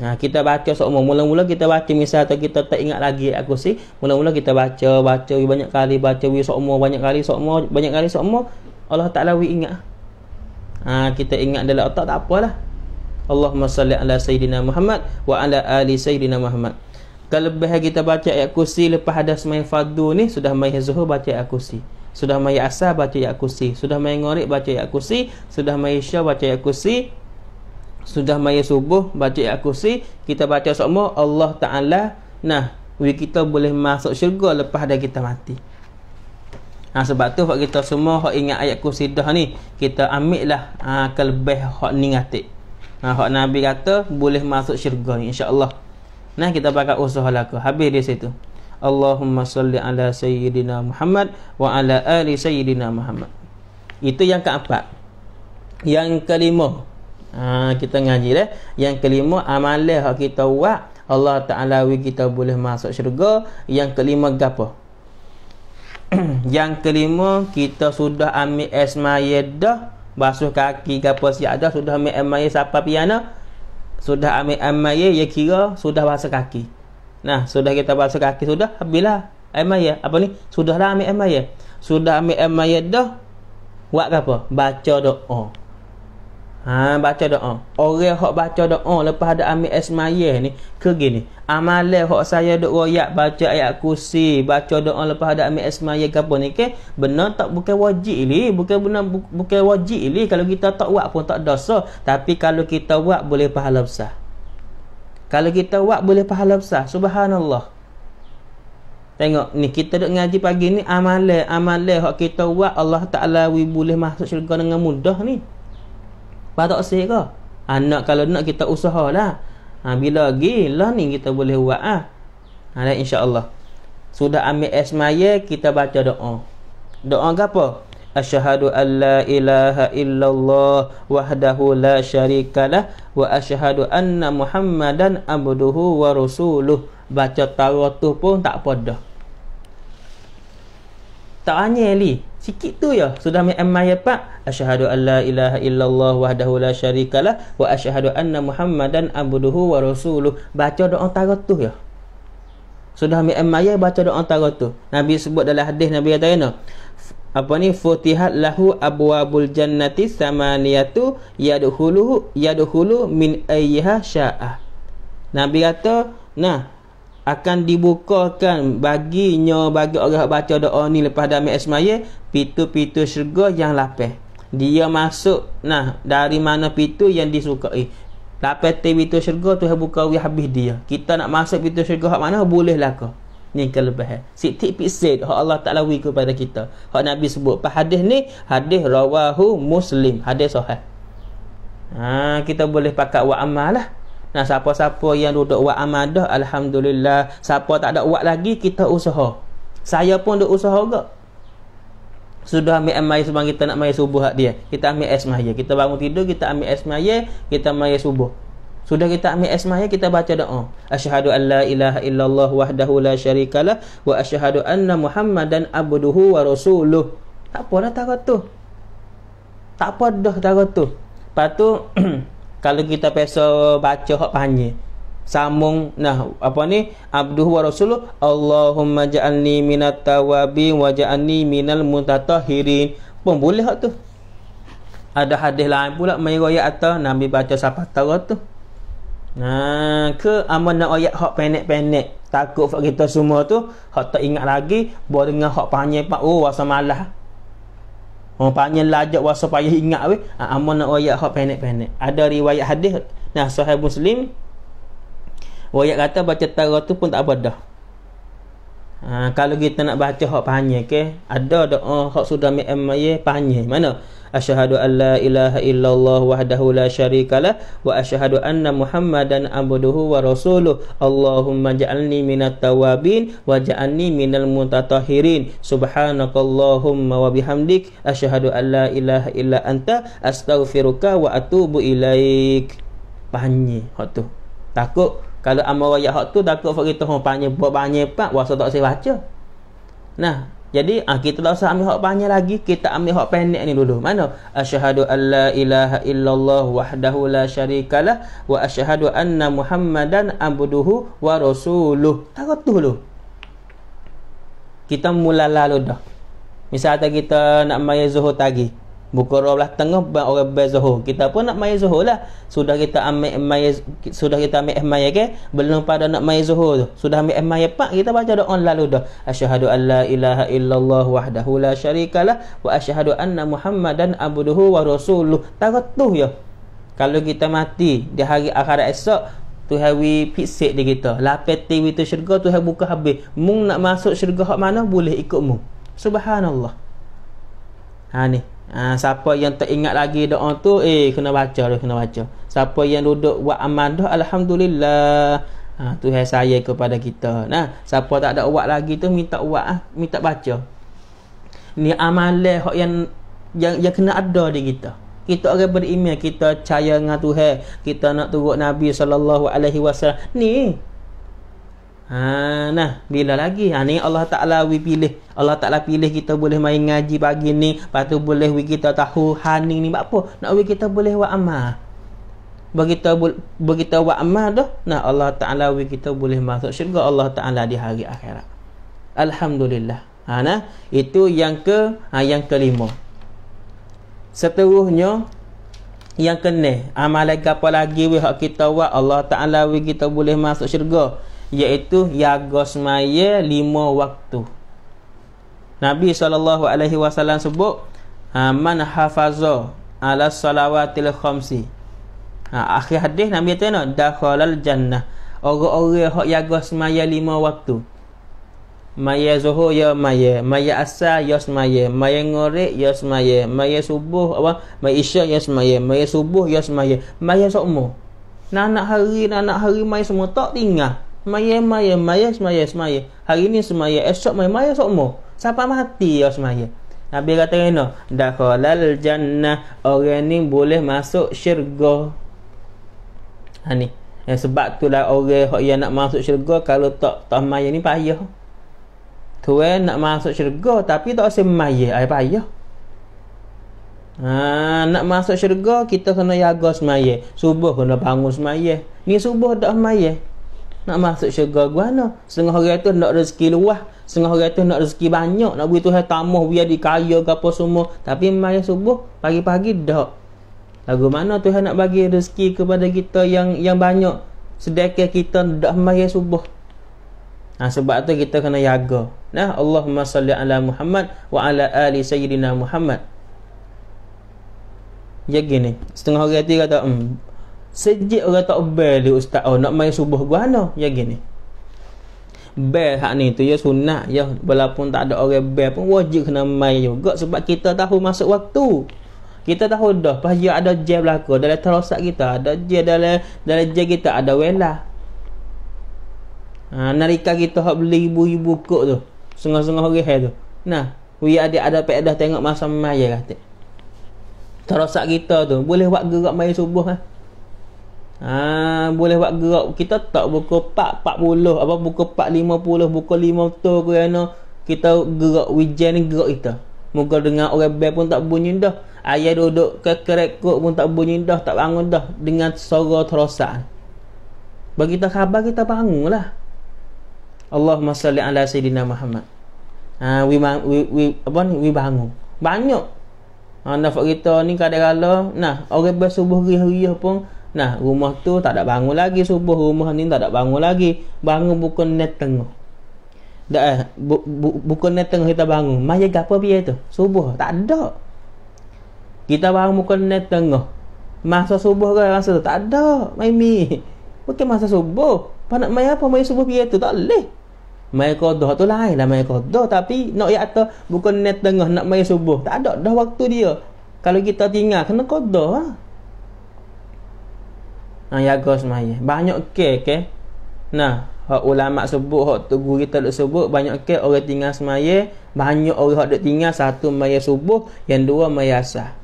ha kita baca semua mula-mula kita baca misal atau kita tak ingat lagi ayat kursi mula-mula kita baca baca banyak kali baca we semua banyak kali semua banyak kali semua Allah Taala we ingat ha kita ingat dalam otak tak apalah Allahumma salli ala sayyidina Muhammad wa ala ali sayyidina Muhammad kalau lebih kita baca ayat kursi lepas ada semai fadu ni sudah mai zuhur baca ayat kursi sudah mai asar baca ayat kursi sudah mai ngorik baca ayat kursi sudah mai isya baca ayat kursi sudah mai subuh baca ayat kursi kita baca semua Allah taala nah we kita boleh masuk syurga lepas dah kita mati Nah ha, sebab tu hak kita semua hak ingat ayat kursi dah ni kita ambil lah ha, kelebih hak ni ngatik ha, hak Nabi kata boleh masuk syurga ni Allah. Nah kita pakai usul halaka Habis dia situ Allahumma salli ala sayyidina Muhammad Wa ala ali sayyidina Muhammad Itu yang keempat Yang kelima ha, Kita ngaji dah Yang kelima amalah kita buat Allah Ta'ala wi kita boleh masuk syurga Yang kelima gapa [CLEARS THROAT] Yang kelima Kita sudah ambil esmaya dah Basuh kaki gapa siap dah Sudah ambil esmaya siapa piana sudah ambil amaya ya kira sudah bahasa kaki nah sudah kita bahasa kaki sudah habillah amaya apa ni sudahlah ambil amaya sudah ambil amaya dah buat apa baca doa Ha baca doa. Orang hok baca doa lepas ada ambil ismayah ni ke gini. Amalan hok saya dok royak baca ayat kursi, baca doa lepas ada ambil ismayah ke apa ni ke? Benar tak bukan wajib ni, bukan benar bu, bukan wajib ni kalau kita tak buat pun tak dosa, tapi kalau kita buat boleh pahala besar. Kalau kita buat boleh pahala besar. Subhanallah. Tengok ni kita duk ngaji pagi ni amalan amalan hok kita buat Allah Taala wi boleh masuk syurga dengan mudah ni patok sih ke anak kalau nak kita usahalah ha bila gilah ni kita boleh buat ah ha dan insyaallah sudah ambil asmaya kita baca doa doa apa? Asyhadu an la ilaha illallah wahdahu la syarikalah wa asyhadu anna muhammadan abduhu wa rasuluh baca tawatu pun tak pedah tak anyeli Sikit tu ya sudah amai apa? Asyhadu alla ilaha illallah wahdahu la syarikalah wa asyhadu anna muhammadan abduhu wa rasuluh. Baca doa antara tu ya. Sudah ya. baca doa antara tu. Nabi sebut dalam hadis Nabi kata kena. Apa ni futihat lahu abwabul jannati samaniatu yadkhuluhu yadkhulu min ayyiha syaa. Nabi kata nah akan dibukakan baginya bagi orang yang baca doa ni lepas dah ambil esmaya pintu pitu syurga yang lapih dia masuk nah dari mana pintu yang disukai lapih ti pitu syurga tu buka habis dia kita nak masuk pintu syurga hak mana boleh lah kau ni kelebihan eh. sitik pisid hak Allah tak lawi kepada kita hak Nabi sebut pas hadis ni hadis rawahu muslim hadis sahih Ha, kita boleh pakai wa'amah lah Nah siapa-siapa yang duduk buat amal dah alhamdulillah. Siapa tak ada buat lagi kita usaha. Saya pun duk usaha juga. Sudah ambil amal sebab kita nak mai subuh hak dia. Kita ambil esmaya. Kita bangun tidur kita ambil esmaya, kita mai subuh. Sudah kita ambil esmaya kita baca doa. Asyhadu an la ilaha illallah wahdahu la syarikalah wa asyhadu anna muhammadan abduhu wa rasuluh. Tak apa dah tarot tu. Tak apa dah tarot tu. Lepas tu [CLEARS THROAT] kalau kita peso baca hak panjang sambung nah apa ni abduh wa rasuluh Allahumma ja'alni minat tawabin wa ja'alni minal mutatahirin pun boleh hak tu ada hadis lain pula mengira atau Nabi baca sapa tahu tu nah ke amun nak ayat hak pendek-pendek takut kita semua tu hak tak ingat lagi boleh dengan hak panjang pak oh wasa Orang panggil lajak wasa payah ingat weh. Ah, amun nak wayak hak penek-penek. Ada riwayat hadis. Nah, Sahih Muslim. Wayak kata baca tarot tu pun tak apa dah. Ha, kalau kita nak baca hak panjang ke, ada doa hak sudah mi'am ayah panjang. Mana? Asyhadu an la ilaha illallah wahdahu la syarikalah wa asyhadu anna muhammadan abduhu wa rasuluh. Allahumma ja'alni minat tawabin wa ja'alni minal mutatahirin. Subhanakallahumma wa bihamdik asyhadu an ilaha illa anta astaghfiruka wa atubu ilaik. Panjang hak tu. Takut kalau amal ayat hak tu takut kita tu panjang buat banyak pak wasa tak saya baca nah jadi ah kita tak usah ambil hak panjang lagi kita ambil hak pendek ni dulu mana asyhadu alla ilaha illallah wahdahu la syarikalah wa asyhadu anna muhammadan abduhu wa rasuluh takut tu dulu kita mula lalu dah misalnya kita nak main zuhur tagih Buka 12 tengah orang bayar Zuhur. Kita pun nak mai Zuhur lah. Sudah kita ambil mai sudah kita ambil mai okey. Belum pada nak mai Zuhur tu. Sudah ambil mai pak kita baca doa lalu dah. Asyhadu an ilaha illallah wahdahu la syarikalah wa asyhadu anna muhammadan abduhu wa rasuluh. Tagatuh ya. Kalau kita mati di hari akhirat esok Tuhan we fixate di kita. Lapet TV tu syurga Tuhan buka habis. Mung nak masuk syurga hak mana boleh ikut mu. Subhanallah. Ha ni, ha, siapa yang tak ingat lagi doa tu eh kena baca dah kena baca siapa yang duduk buat amal dah alhamdulillah ha, ah, tu hai saya kepada kita nah siapa tak ada buat lagi tu minta buat ah minta baca ni amalan hak yang yang yang kena ada di kita kita orang beriman kita percaya dengan Tuhan kita nak turut Nabi sallallahu alaihi wasallam ni Ha nah, bila lagi? Ha ni Allah Taala wi pilih. Allah Taala pilih kita boleh main ngaji pagi ni, lepas tu boleh wi kita tahu haning ni buat apa. Nak wi kita boleh buat amal. Begitu begitu buat amal dah. Nah, Allah Taala wi kita boleh masuk syurga Allah Taala di hari akhirat. Alhamdulillah. Ha nah, itu yang ke ha, yang kelima. Seterusnya yang kena amalan apa lagi wi hak kita buat Allah Taala wi kita boleh masuk syurga iaitu jaga semaya lima waktu. Nabi SAW sebut ha, man hafaza ala salawatil khamsi. Ha, akhir hadis Nabi kata nak dakhalal jannah. Orang-orang hak jaga semaya lima waktu. Maya zuhur ya maya, maya asar ya semaya, maya ngorek ya semaya, maya subuh apa, maya isyak ya semaya, maya subuh ya semaya, maya semua. Nak nak hari, nak nak hari mai semua tak tinggal. Semaya, semaya, semaya, semaya, semaya. Hari ni semaya, esok semaya, semaya, esok mo. Sampai mati ya semaya. Nabi kata kena, dakhalal jannah, orang ni boleh masuk syurga. Ha ni. Eh, sebab tu lah orang yang nak masuk syurga kalau tak tak maya ni payah. Tuan nak masuk syurga tapi tak semaya maya, ay payah. Ha, nak masuk syurga kita kena jaga semaya. Subuh kena bangun semaya. Ni subuh tak semaya nak masuk syurga gua no. Setengah hari tu nak rezeki luah, setengah hari tu nak rezeki banyak, nak beri Tuhan tamah biar dikaya ke apa semua. Tapi mai subuh pagi-pagi dak. Lagu mana tu Tuhan nak bagi rezeki kepada kita yang yang banyak sedekah kita dak mai subuh. Nah sebab tu kita kena jaga. Nah Allahumma salli ala Muhammad wa ala ali sayyidina Muhammad. Ya gini, setengah hari tu kata, hmm, Sejik orang tak bel di ustaz oh, nak main subuh gua no. Ya gini. Bel hak ni tu ya sunat ya walaupun tak ada orang bel pun wajib kena main juga ya. sebab kita tahu masuk waktu. Kita tahu dah pas ada jam belaka dalam terosak kita, ada jam dalam dalam jam kita ada wela. Ha, narika kita hak beli ibu-ibu kok tu. Sengah-sengah orang tu. Nah, Wui ada ada dah tengok masa mai ya lah, kata. Terosak kita tu boleh buat gerak mai subuh ah. Ha? Ha, boleh buat gerak kita tak buka 4 40 apa buka 4 50 buka 5 tu kerana ya, kita gerak wijen ni gerak kita moga dengan orang bel pun tak bunyi dah ayah duduk ke kerekut pun tak bunyi dah tak bangun dah dengan suara terosak bagi kita khabar kita bangun lah Allahumma salli ala sayyidina Muhammad ha, we, we, we, apa ni we bangun banyak ha, nafak kita ni kadang-kadang nah orang bel subuh riuh-riuh pun Nah, rumah tu tak ada bangun lagi subuh. Rumah ni tak ada bangun lagi. Bangun bukan net tengah. Tak eh, bu, bukan net tengah kita bangun. Maya gapo biar tu? Subuh tak ada. Kita bangun bukan net tengah. Masa subuh ke masa tu? Tak ada, Maimi. Bukan masa subuh. Panak maya apa maya subuh biar tu? Tak leh. Maya kodoh tu lain lah maya kodoh. Tapi nak ya tu bukan net tengah nak maya subuh. Tak ada dah waktu dia. Kalau kita tinggal, kena kodoh lah. Yang jaga semaya Banyak ke ke Nah Hak ulama sebut Hak tu guru kita duk sebut Banyak ke orang tinggal semaya Banyak orang hak duk tinggal Satu maya subuh Yang dua maya asah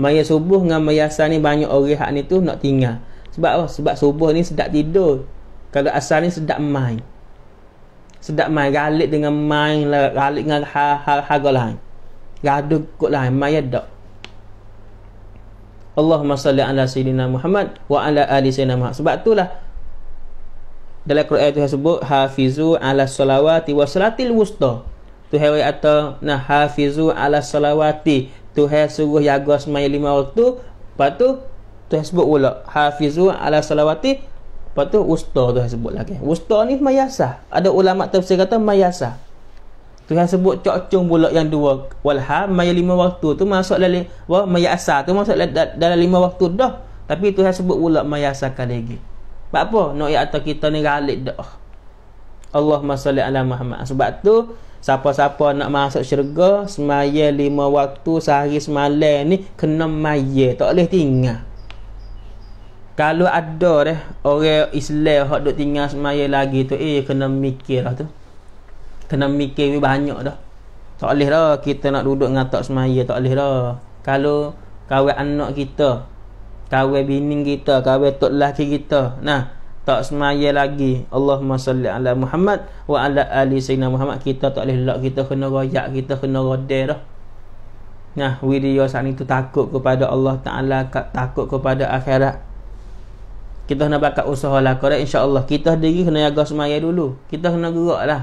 Maya subuh dengan maya asah ni Banyak orang hak ni tu nak tinggal Sebab apa? Sebab subuh ni sedap tidur Kalau asal ni sedap main Sedap main Galik dengan main Galik dengan hal-hal lain Gaduh kot lain Maya tak Allahumma salli ala sayyidina Muhammad wa ala ali sayyidina Muhammad. Sebab itulah dalam Quran itu sebut hafizu ala salawati wa salatil wusta. Tuhan ayat atau nah hafizu ala salawati. Tuhan suruh jaga semai lima waktu. Lepas tu Tuhan sebut pula hafizu ala salawati. Lepas tu usta Tuhan sebut lagi. Usta ni mayasah. Ada ulama tafsir kata mayasah. Tuhan sebut cocong pula yang dua walha maya lima waktu tu masuk dalam wa maya asa tu masuk dalam lima waktu dah tapi Tuhan sebut pula maya asa lagi. sebab apa nak ayat kita ni galak dah Allahumma salli ala Muhammad sebab tu siapa-siapa nak masuk syurga semaya lima waktu sehari semalam ni kena maya tak boleh tinggal kalau ada eh orang Islam hok duk tinggal semaya lagi tu eh kena mikir lah tu kena mikir lebih banyak dah tak boleh dah kita nak duduk dengan tak semaya tak boleh dah kalau kawai anak kita kawai bini kita kawai tok laki kita nah tak semaya lagi Allahumma salli ala Muhammad wa ala ali sayyidina Muhammad kita tak boleh lak kita kena royak kita kena rodel dah nah video saat ni takut kepada Allah Ta'ala takut kepada akhirat kita kena bakat usaha lah korang insyaAllah kita diri kena jaga semaya dulu kita kena gerak lah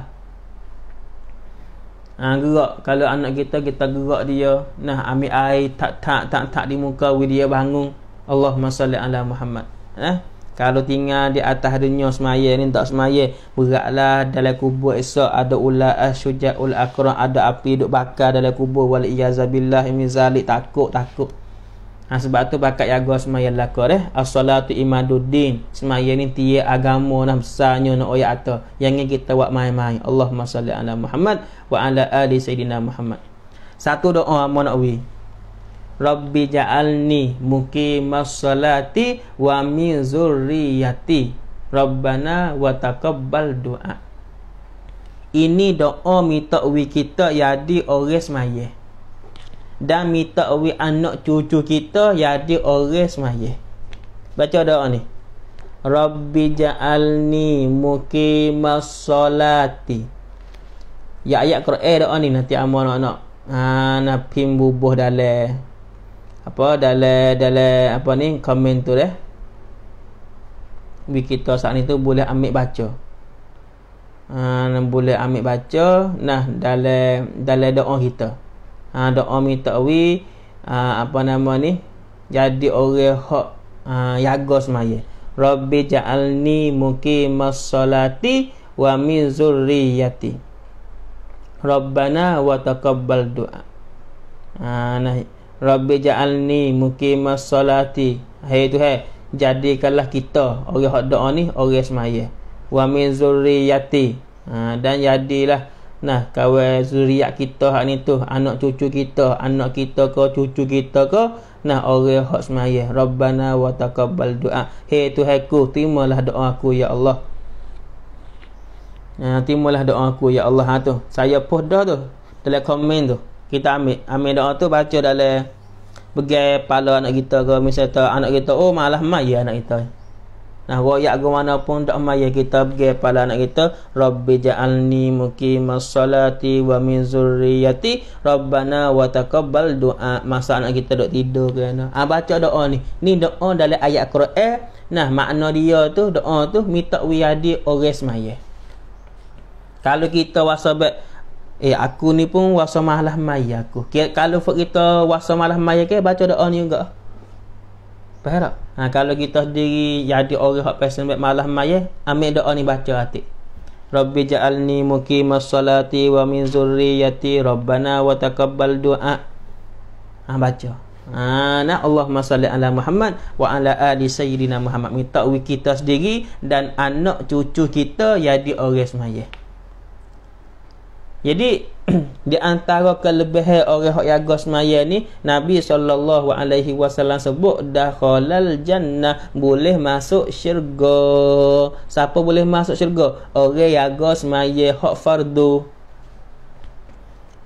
ha, gerak kalau anak kita kita gerak dia nah ambil air tak tak tak tak di muka wi dia bangun Allah salli ala Muhammad eh ha? kalau tinggal di atas dunia semaya ni tak semaya beratlah dalam kubur esok ada ular asyujaul eh, akram ada api duk bakar dalam kubur wal iyazabilah min zalik takut takut Ha, sebab tu bakat jaga semaya lelaka dah. As-salatu imaduddin. Semaya ni tia agama nah besarnya nak oyak atas. Yang ni kita buat main-main. Allahumma salli ala Muhammad wa ala ali Sayyidina Muhammad. Satu doa amal nak wih. Rabbi ja'alni mukimah salati wa mizurriyati. Rabbana wa taqabbal doa. Ini doa minta wih kita jadi oleh semaya dan minta awi anak cucu kita jadi orang semaya. Baca doa ni. Rabbi ja'alni muqimas solati. Ya ayat Quran eh, doa ni nanti amo anak-anak. Ha pin bubuh dalam apa dalam dalam apa ni komen tu deh. Bi kita saat ni tu boleh ambil baca. Ha boleh ambil baca nah dalam dalam doa kita ha, doa minta wi ha, ah, apa nama ni jadi orang hak ha, ah, jaga semaya rabbi ja'alni muqimas salati wa min zurriyati rabbana wa taqabbal du'a ha, nah rabbi ja'alni muqimas salati hai tu hai jadikanlah kita orang hak doa ni orang semaya wa min zurriyati ha, dan jadilah Nah, kawan zuriat kita hak ni tu, anak cucu kita, anak kita ke, cucu kita ke, nah orang hak semaya. Rabbana wa taqabbal du'a. Hei Tuhan ku, timalah doa aku ya Allah. Nah, timalah doa aku ya Allah ha tu. Saya post dah tu dalam komen tu. Kita ambil ambil doa tu baca dalam bagi pala anak kita ke misalnya anak kita oh malah mai ya anak kita. Nah, royak ke mana pun tak maya kita pergi pada anak kita. Rabbi ja'alni muqimas salati wa min zurriyati. Rabbana wa taqabbal du'a. Masa anak kita dok tidur ke anak. Ha, ah, baca doa ni. Ni doa dalam ayat Quran. Nah, makna dia tu doa tu mitak wiyadi orang semaya. Kalau kita wasabat Eh aku ni pun wasa malah maya aku. Kalau kita wasa malah maya ke baca doa ni juga. Faham Ha, kalau kita sendiri jadi orang hak pasal baik malam mayah, eh, ambil doa ni baca hati. Rabbi ja'alni muqimas salati wa min zurriyati rabbana wa taqabbal du'a. Ha, baca. Ha, nah Allah salli ala Muhammad wa ala ali sayyidina Muhammad. Minta wi kita sendiri dan anak cucu kita jadi orang semayah. Jadi di antara kelebihan orang yang jaga semaya ni Nabi SAW sebut dakhalal jannah boleh masuk syurga siapa boleh masuk syurga orang yang jaga semaya hak fardu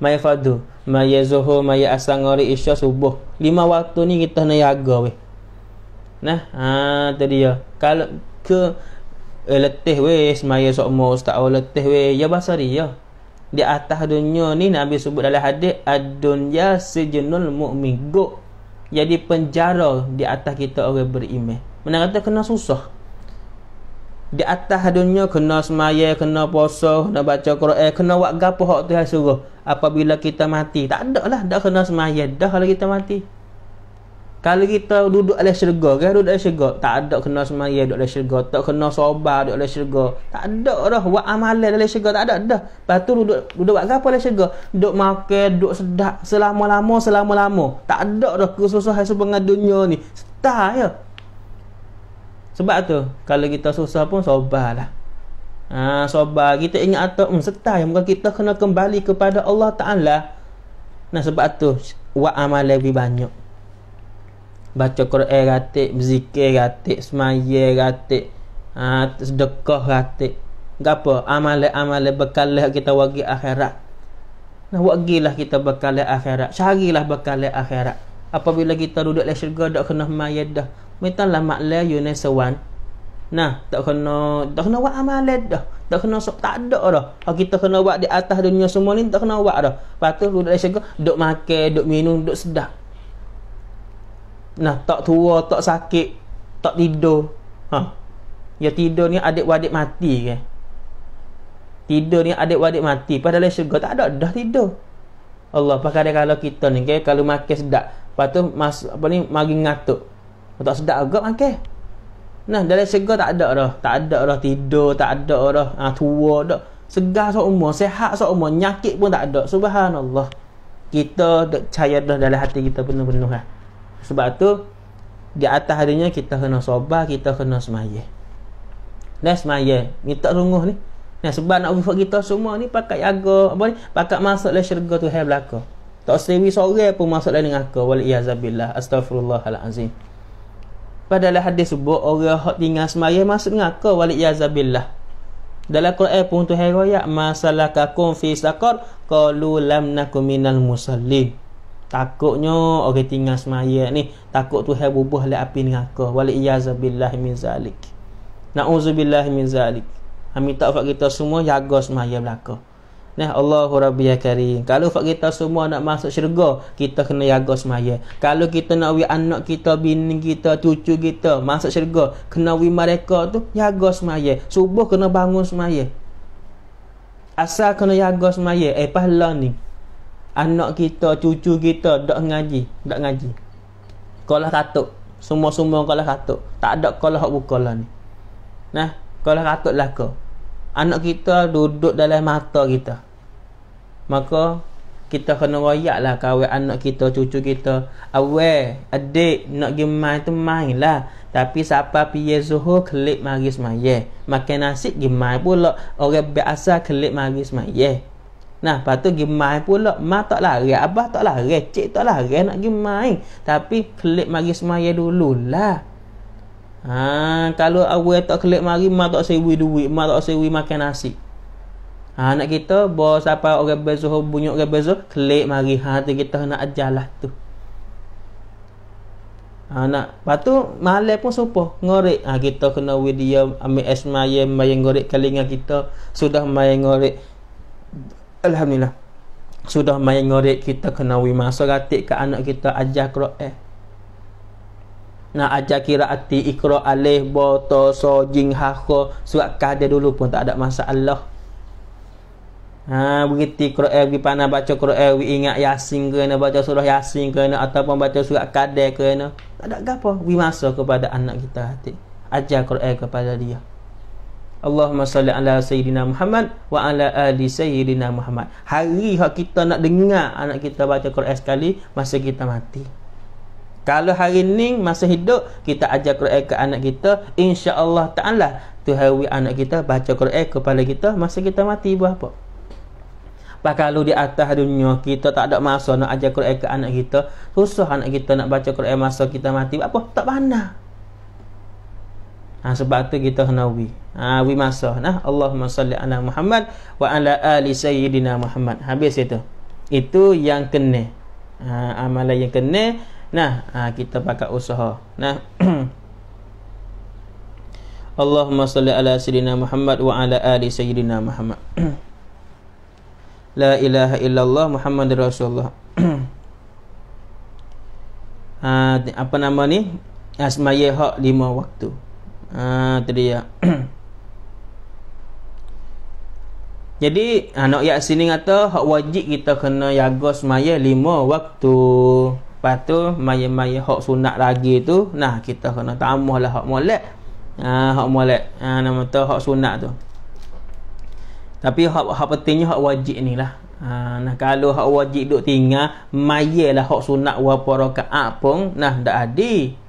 maya fardu maya zuhur maya asar ngari isya subuh lima waktu ni kita nak jaga weh nah ha tadi ya. kalau ke eh, letih weh semaya sokmo ustaz awal oh, letih weh ya basari ya di atas dunia ni Nabi sebut dalam hadis ad-dunya mukmin go Jadi penjara di atas kita orang beriman. Mana kata kena susah. Di atas dunia kena semaya, kena puasa, nak baca Quran, kena buat gapo hak Tuhan suruh. Apabila kita mati, tak ada lah dah kena semaya dah kalau kita mati kalau kita duduk dalam syurga kan? duduk dalam syurga tak ada kena semaya duduk dalam syurga tak kena sobat duduk dalam syurga tak ada dah buat amalan dalam syurga tak ada dah lepas tu duduk duduk buat apa dalam syurga duduk makan duduk sedap selama-lama selama-lama tak ada dah kesusahan sebuah dunia ni setah ya sebab tu kalau kita susah pun lah, Ha, sobat kita ingat atau hmm, setah yang bukan kita kena kembali kepada Allah Ta'ala nah sebab tu buat amal lebih banyak baca Quran ratik, berzikir ratik, semaya ratik, ha, sedekah ratik. Gapo amal-amal bekal kita wagi akhirat. Nah wagilah kita bekal akhirat. Carilah bekal akhirat. Apabila kita duduk di syurga tak kena mayat dah. Minta lah makle Yunusawan. Nah, tak kena tak kena buat amal dah. Tak kena sok tak ada dah. Kalau ha, kita kena buat di atas dunia semua ni tak kena buat dah. Patut duduk di syurga, duk makan, duk minum, duk sedap nah tak tua tak sakit tak tidur ha ya tidur ni adik wadik mati ke tidur ni adik wadik mati padahal syurga tak ada dah tidur Allah pakai dia kalau kita ni ke kalau makan sedap lepas tu mas, apa ni mari ngatuk tak sedap agak makan nah dalam syurga tak ada dah tak ada dah tidur tak ada dah ha, tua dah segar seumur sehat seumur nyakit pun tak ada subhanallah kita dak percaya dah dalam hati kita penuh-penuh ha. Sebab tu di atas harinya kita kena sobat, kita kena semaya. Dan semayah, minta sungguh ni. Nah sebab nak wifat kita semua ni pakat jaga apa ni? Pakat masuk dalam syurga tu hai belaka. Tak sewi sore pun masuk dalam neraka wal iazabilah. Astagfirullahalazim. Padahal hadis sebut orang hak tinggal semaya masuk neraka wal iazabilah. Dalam Quran pun tu hai royak masalakakum fi saqar qalu lam nakum minal musallim takutnya orang tinggal semaya ni takut tu hal bubuh le api neraka wali iazabilah min zalik nauzubillah min zalik amin tak fak kita semua jaga semaya belaka Nah Allahu Rabbi ya Karim. Kalau fak kita semua nak masuk syurga, kita kena jaga semaya. Kalau kita nak wi anak kita, bini kita, cucu kita masuk syurga, kena wi mereka tu jaga semaya. Subuh kena bangun semaya. Asal kena jaga semaya. Eh pahala ni anak kita, cucu kita dak ngaji, dak ngaji. Kalah katuk. Semua-semua kalah katuk. Tak ada kalah hak buka lah ni. Nah, kalah katuk lah kau. Anak kita duduk dalam mata kita. Maka kita kena royak lah kawan anak kita, cucu kita. Awal, adik nak pergi main tu main lah. Tapi siapa piye zuhur kelip mari semaya. Makan nasi pergi main pula. Orang biasa kelip mari semaya. Yeah. Nah, lepas tu pergi mai pula. Ma tak lari. Abah tak lari. Cik tak lari nak pergi main Tapi klik mari semaya dulu lah. Ha, kalau awal tak klik mari, ma tak sewi duit. Ma tak sewi makan nasi. Ha, nak kita, bawa siapa orang bezoh bunyi orang bezoh klik mari. Ha, tu kita nak ajar lah tu. Ha, nak. Lepas tu, malam pun supah. Ngorek. Ha, kita kena dia ambil esmaya, main ngorek kelingan kita. Sudah main ngorek. Alhamdulillah Sudah main ngorek kita kena masa Seratik ke anak kita ajar kerok eh Nak ajar kira hati ikro alih Boto so jing hako Surat kada dulu pun tak ada masalah Ha begitu Quran eh, panah baca Quran eh, ingat Yasin ke nak baca surah Yasin ke nak ataupun baca surah Qadar ke nak tak ada apa, wi masa kepada anak kita hati ajar Quran kepada dia Allahumma salli ala sayyidina Muhammad wa ala ali sayyidina Muhammad. Hari yang kita nak dengar anak kita baca Quran sekali masa kita mati. Kalau hari ni masa hidup kita ajar Quran ke anak kita, insya-Allah taala Tuhan wi anak kita baca Quran kepada kita masa kita mati buat apa? Bah kalau di atas dunia kita tak ada masa nak ajar Quran ke anak kita, susah anak kita nak baca Quran masa kita mati buat apa? Tak pandai ha, sebab tu kita kena wi ha, wi masa nah Allahumma salli ala Muhammad wa ala ali sayyidina Muhammad habis itu itu yang kena ha, amalan yang kena nah ha, kita pakai usaha nah [CLEARS THROAT] Allahumma salli ala sayyidina Muhammad wa ala ali sayyidina Muhammad [CLEARS THROAT] La ilaha illallah Muhammad Rasulullah [CLEARS THROAT] ha, Apa nama ni? Asmaya ha, hak lima waktu Ah, tu dia. [CLEARS THROAT] Jadi, ha, nak yak sini kata, hak wajib kita kena jaga semaya lima waktu. Lepas tu, maya-maya hak sunat lagi tu, nah kita kena tambah lah hak mulek, Ha, ah, hak mulek Ha, nama tu, hak sunat tu. Tapi, hak, hak pentingnya hak wajib ni lah. Ha, nah kalau hak wajib duk tinggal, maya lah hak sunat wapara ke apung, nah tak adik.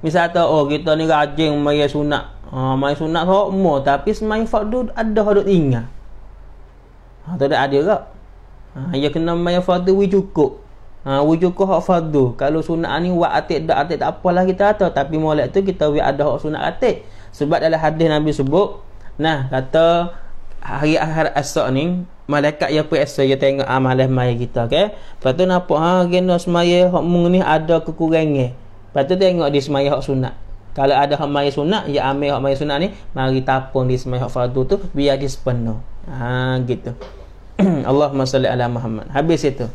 Misal tu oh kita ni rajin mai sunat. Ha uh, mai sunat tak mau tapi semai fardu ada hak ingat, Ha ah, tu dah ada juga. Ha ya kena mai fardu wi cukup. Ha ah, wi cukup hak fardu. Kalau sunat ni buat atik dak atik tak apalah kita kata tapi molek tu kita wi ada hak sunat atik. Sebab dalam hadis Nabi sebut nah kata hari akhir esok ni malaikat yang pun esok dia tengok amalan mai kita okey. Lepas tu nampak ha kena semai hak mung ni ada kekurangan. Lepas tu tengok di semayah hak sunat. Kalau ada hak mai sunat, ya ambil hak mai sunat ni, mari tapung di semayah hak fardu tu biar dia sepenuh. Ha gitu. [CLEARS THROAT] Allahumma salli ala Muhammad. Habis itu.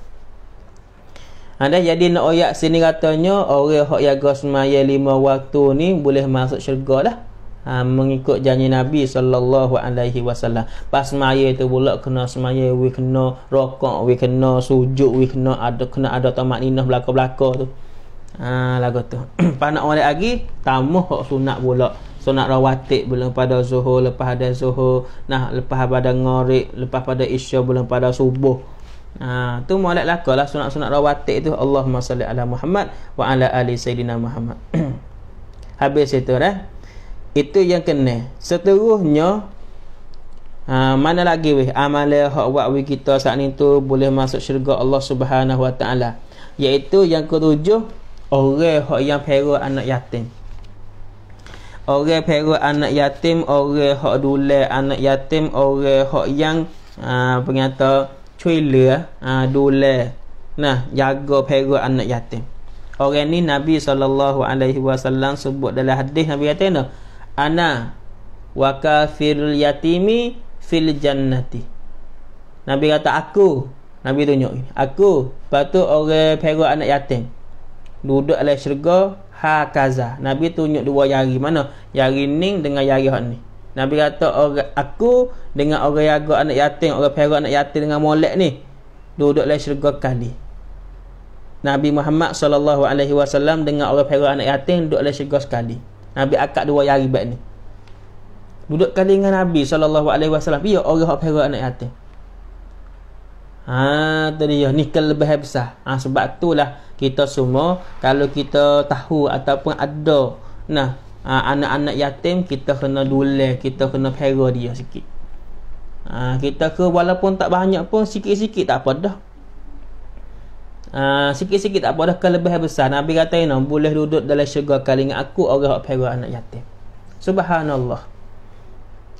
Ha, Anda jadi nak oyak sini katanya orang hak jaga semayah lima waktu ni boleh masuk syurga lah. Ha, mengikut janji Nabi sallallahu alaihi wasallam. Pas semayah tu pula kena semayah, we kena rokok, we kena sujud, we kena ada kena ada tamak ninah belaka-belaka tu. Ha lagu tu. [CLEARS THROAT] Panak molek lagi tambah hak sunat pula. Sunat rawatib belum pada Zuhur, lepas ada Zuhur, nah lepas pada Ngorik, lepas pada Isya, belum pada Subuh. Ha tu molek lakalah sunat-sunat rawatib tu. Allahumma salli ala Muhammad wa ala ali sayyidina Muhammad. [CLEARS THROAT] Habis itu dah. Eh? Itu yang kena. Seterusnya Ha, mana lagi weh amalan hak buat we kita saat ni tu boleh masuk syurga Allah Subhanahu Wa Taala iaitu yang ketujuh orang yang perut anak yatim orang perut anak yatim orang hak dule anak yatim orang hak yang ah, apa uh, kata cuy le uh, ah, dule nah jaga perut anak yatim orang ni nabi saw. alaihi wasallam sebut dalam hadis nabi kata no ana wakafir yatimi fil jannati nabi kata aku nabi tunjuk aku patut orang perut anak yatim duduk alai syurga kaza. nabi tunjuk dua jari mana jari ning dengan jari hak ni nabi kata orang aku dengan orang yang anak yatim orang perak anak yatim dengan molek ni duduk alai syurga kali Nabi Muhammad sallallahu alaihi wasallam dengan orang perak anak yatim duduk alai syurga sekali nabi akak dua jari bab ni duduk kali dengan nabi sallallahu alaihi wasallam biar orang perak anak yatim Ha tu dia nikel lebih besar. Ha sebab itulah kita semua kalau kita tahu ataupun ada nah ha, anak-anak yatim kita kena dulai, kita kena pera dia sikit. Ha kita ke walaupun tak banyak pun sikit-sikit tak apa dah. Ha sikit-sikit tak apa dah kelebihan besar. Nabi kata, "Nah boleh duduk dalam syurga kali dengan aku orang pera anak yatim." Subhanallah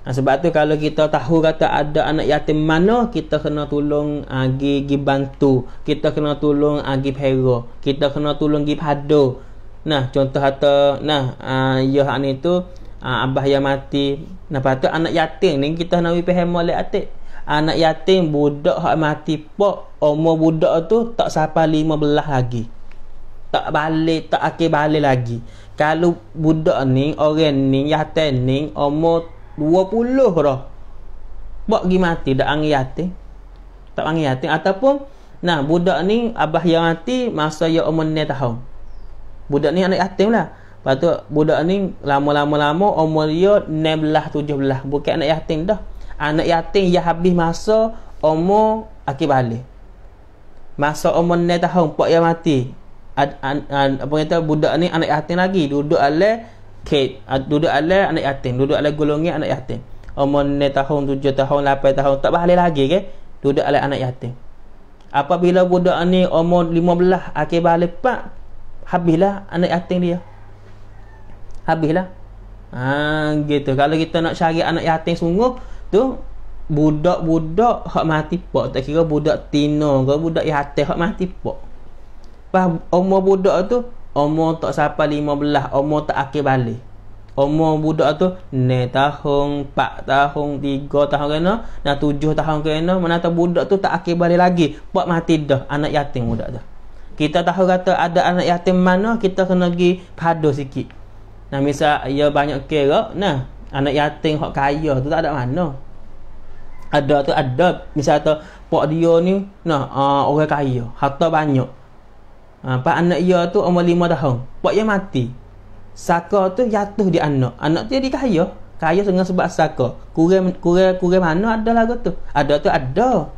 ha, sebab tu kalau kita tahu kata ada anak yatim mana kita kena tolong agi ha, uh, gi bantu kita kena tolong agi ha, uh, pera kita kena tolong gi pado nah contoh kata nah ayah ha, uh, ni tu uh, abah yang mati nah patut anak yatim ni kita nak pergi molek atik anak yatim budak hak mati pak umur budak tu tak sampai 15 lagi tak balik tak akhir balik lagi kalau budak ni orang ni yatim ni umur dua puluh roh buat pergi mati tak angin hati tak angin hati ataupun nah budak ni abah yang mati masa yang umur ni tahun budak ni anak yatim lah lepas tu budak ni lama-lama-lama umur dia ni belah tujuh belah bukan anak yatim dah anak yatim ya habis masa umur akhir balik masa umur ni tahun pak yang mati ad, an, an, apa kata budak ni anak yatim lagi duduk alai kid ah, duduk ala anak yatim duduk ala golongan anak yatim umur 9 tahun 7 tahun lapan tahun tak boleh lagi ke duduk ala anak yatim apabila budak ni umur 15 akhir balik pak habislah anak yatim dia habislah ha, gitu kalau kita nak cari anak yatim sungguh tu budak-budak hak mati pok. tak kira budak tino ke budak yatim hak mati pak pas umur budak tu Umur tak siapa lima belah Umur tak akhir balik Umur budak tu Ne tahun Empat tahun Tiga tahun kena Nah tujuh tahun kena Mana tahu budak tu tak akhir balik lagi Buat mati dah Anak yatim budak tu Kita tahu kata ada anak yatim mana Kita kena pergi padu sikit Nah misal Ya banyak kira Nah Anak yatim hok kaya tu tak ada mana ada tu ada misal tu pak dia ni nah uh, orang kaya harta banyak Ha, pas anak ia ya tu umur lima tahun. Pak ia mati. Saka tu jatuh di anak. Anak tu jadi kaya. Kaya dengan sebab saka. Kurang kurang kurang mana ada lagu tu. Ada tu ada.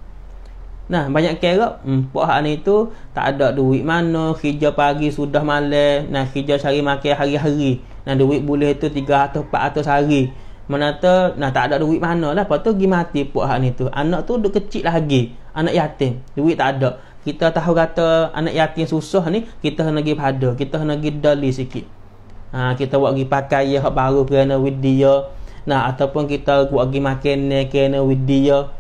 Nah, banyak kira hmm, pak hak ni tu tak ada duit mana, kerja pagi sudah malam, nah kerja cari makan hari-hari. Nah duit boleh tu 300 400 hari. tu? nah tak ada duit mana lah. Lepas tu pergi mati pak hak ni tu. Anak tu duk kecil lagi. Anak yatim. Duit tak ada kita tahu kata anak yatim susah ni kita kena pergi pada kita kena pergi dali sikit ha, kita buat pergi pakai ya hak baru kena with dia nah ataupun kita buat pergi makan ni kerana with dia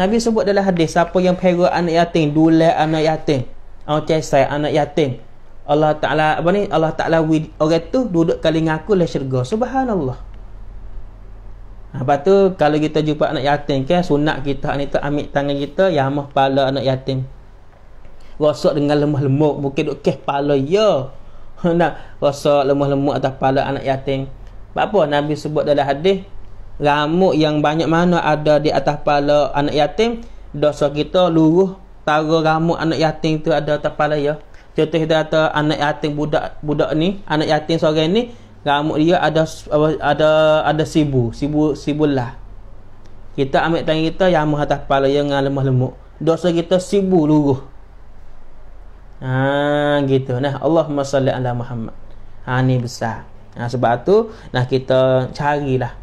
Nabi sebut dalam hadis siapa yang pergi anak yatim dulai anak yatim Oh, okay, saya anak yatim Allah Ta'ala apa ni Allah Ta'ala orang tu duduk kali dengan aku lah syurga subhanallah Ha, lepas tu kalau kita jumpa anak yatim ke sunat kita ni tu ambil tangan kita yamah pala anak yatim rasa dengan lemah-lemuk mungkin duk kes kepala ya [LAUGHS] nak rasa lemah-lemuk atas kepala anak yatim apa Nabi sebut dalam hadis ramuk yang banyak mana ada di atas kepala anak yatim dosa kita luruh taruh ramuk anak yatim tu ada atas kepala ya contoh kita kata anak yatim budak budak ni anak yatim seorang ni ramuk dia ada ada ada, ada sibu sibu sibulah kita ambil tangan kita yang atas kepala yang lemah lemuk dosa kita sibu luruh Ha gitu nah Allahumma salli ala Muhammad. Ha ni besar. Ha sebab tu nah kita carilah.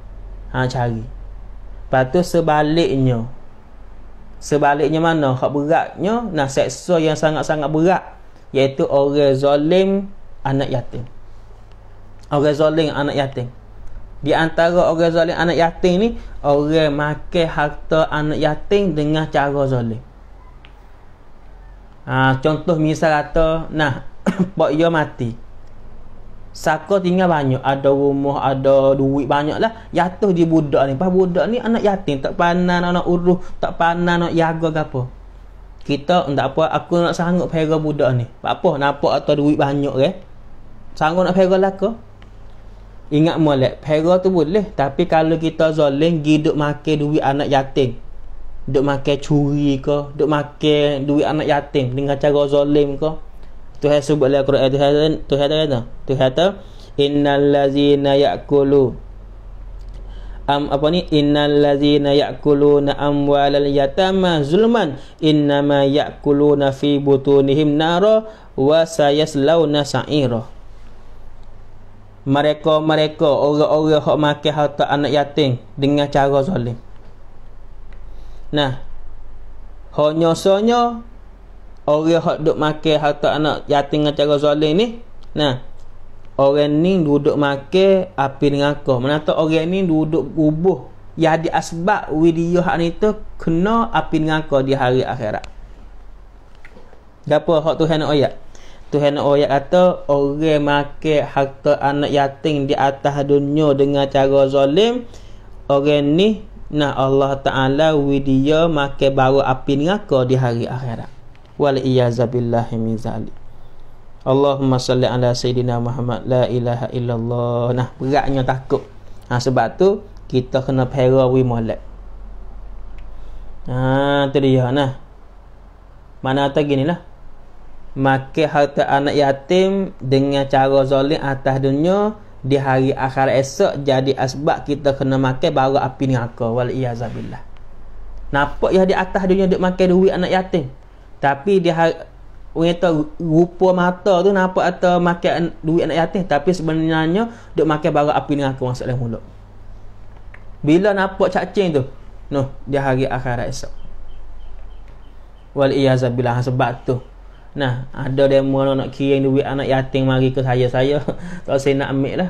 Ha cari. Lepas tu sebaliknya Sebaliknya mana hak beratnya nah seksa yang sangat-sangat berat iaitu orang zalim anak yatim. Orang zalim anak yatim. Di antara orang zalim anak yatim ni orang makan harta anak yatim dengan cara zalim ha, contoh misal kata nah [COUGHS] pak yo mati Saka tinggal banyak Ada rumah Ada duit banyaklah. Yatuh di budak ni Pas budak ni Anak yatim Tak pandai nak, nak uruh Tak pandai nak jaga ke apa Kita Tak apa Aku nak sanggup Pera budak ni Tak apa Nampak atau duit banyak ke Sanggup nak pera lah Ingat molek Pera tu boleh Tapi kalau kita zoleng Giduk makan duit anak yatim Duk makan curi ke Duk makan duit anak yatim Dengan cara zalim ke Tuhan sebut dalam Quran Tuhan Tuhan tu kata Tuhan kata Innal lazina yakulu Am apa ni innal lazina yakuluna amwalal yatama zulman innama yakuluna fi butunihim nara wa sayaslawna sa'ira mereka-mereka orang-orang hok makan harta anak yatim dengan cara zalim Nah. Hanya sonyo orang hak duk makan harta anak yatim dengan cara zalim ni. Nah. Orang ni duduk makan api dengan kau. Mana tu orang ni duduk ubuh ya di asbab video hak ni tu kena api dengan kau di hari akhirat. Gapo hak Tuhan oyak? Tuhan oyak kata orang makan harta anak yatim di atas dunia dengan cara zalim orang ni na Allah Ta'ala widiyo maka bawa api neraka di hari akhirat wal iyazabilahi min zalik Allahumma salli ala sayidina Muhammad la ilaha illallah nah beratnya takut ha, sebab tu kita kena pera wi molek ha tu dia nah mana tak gini lah maka harta anak yatim dengan cara zalim atas dunia di hari akhir esok jadi asbab kita kena makan bara api neraka wal iazabilah nampak yang di atas dunia duk makan duit anak yatim tapi di hari Wanita rupa mata tu nampak atau makan duit anak yatim tapi sebenarnya duk makan bara api neraka masuk dalam mulut. Bila nampak cacing tu, noh di hari akhir esok. Wal iyaza sebab tu Nah, ada demo nak, nak kirim duit anak yatim mari ke saya saya. [LAUGHS] tak saya nak ambil lah.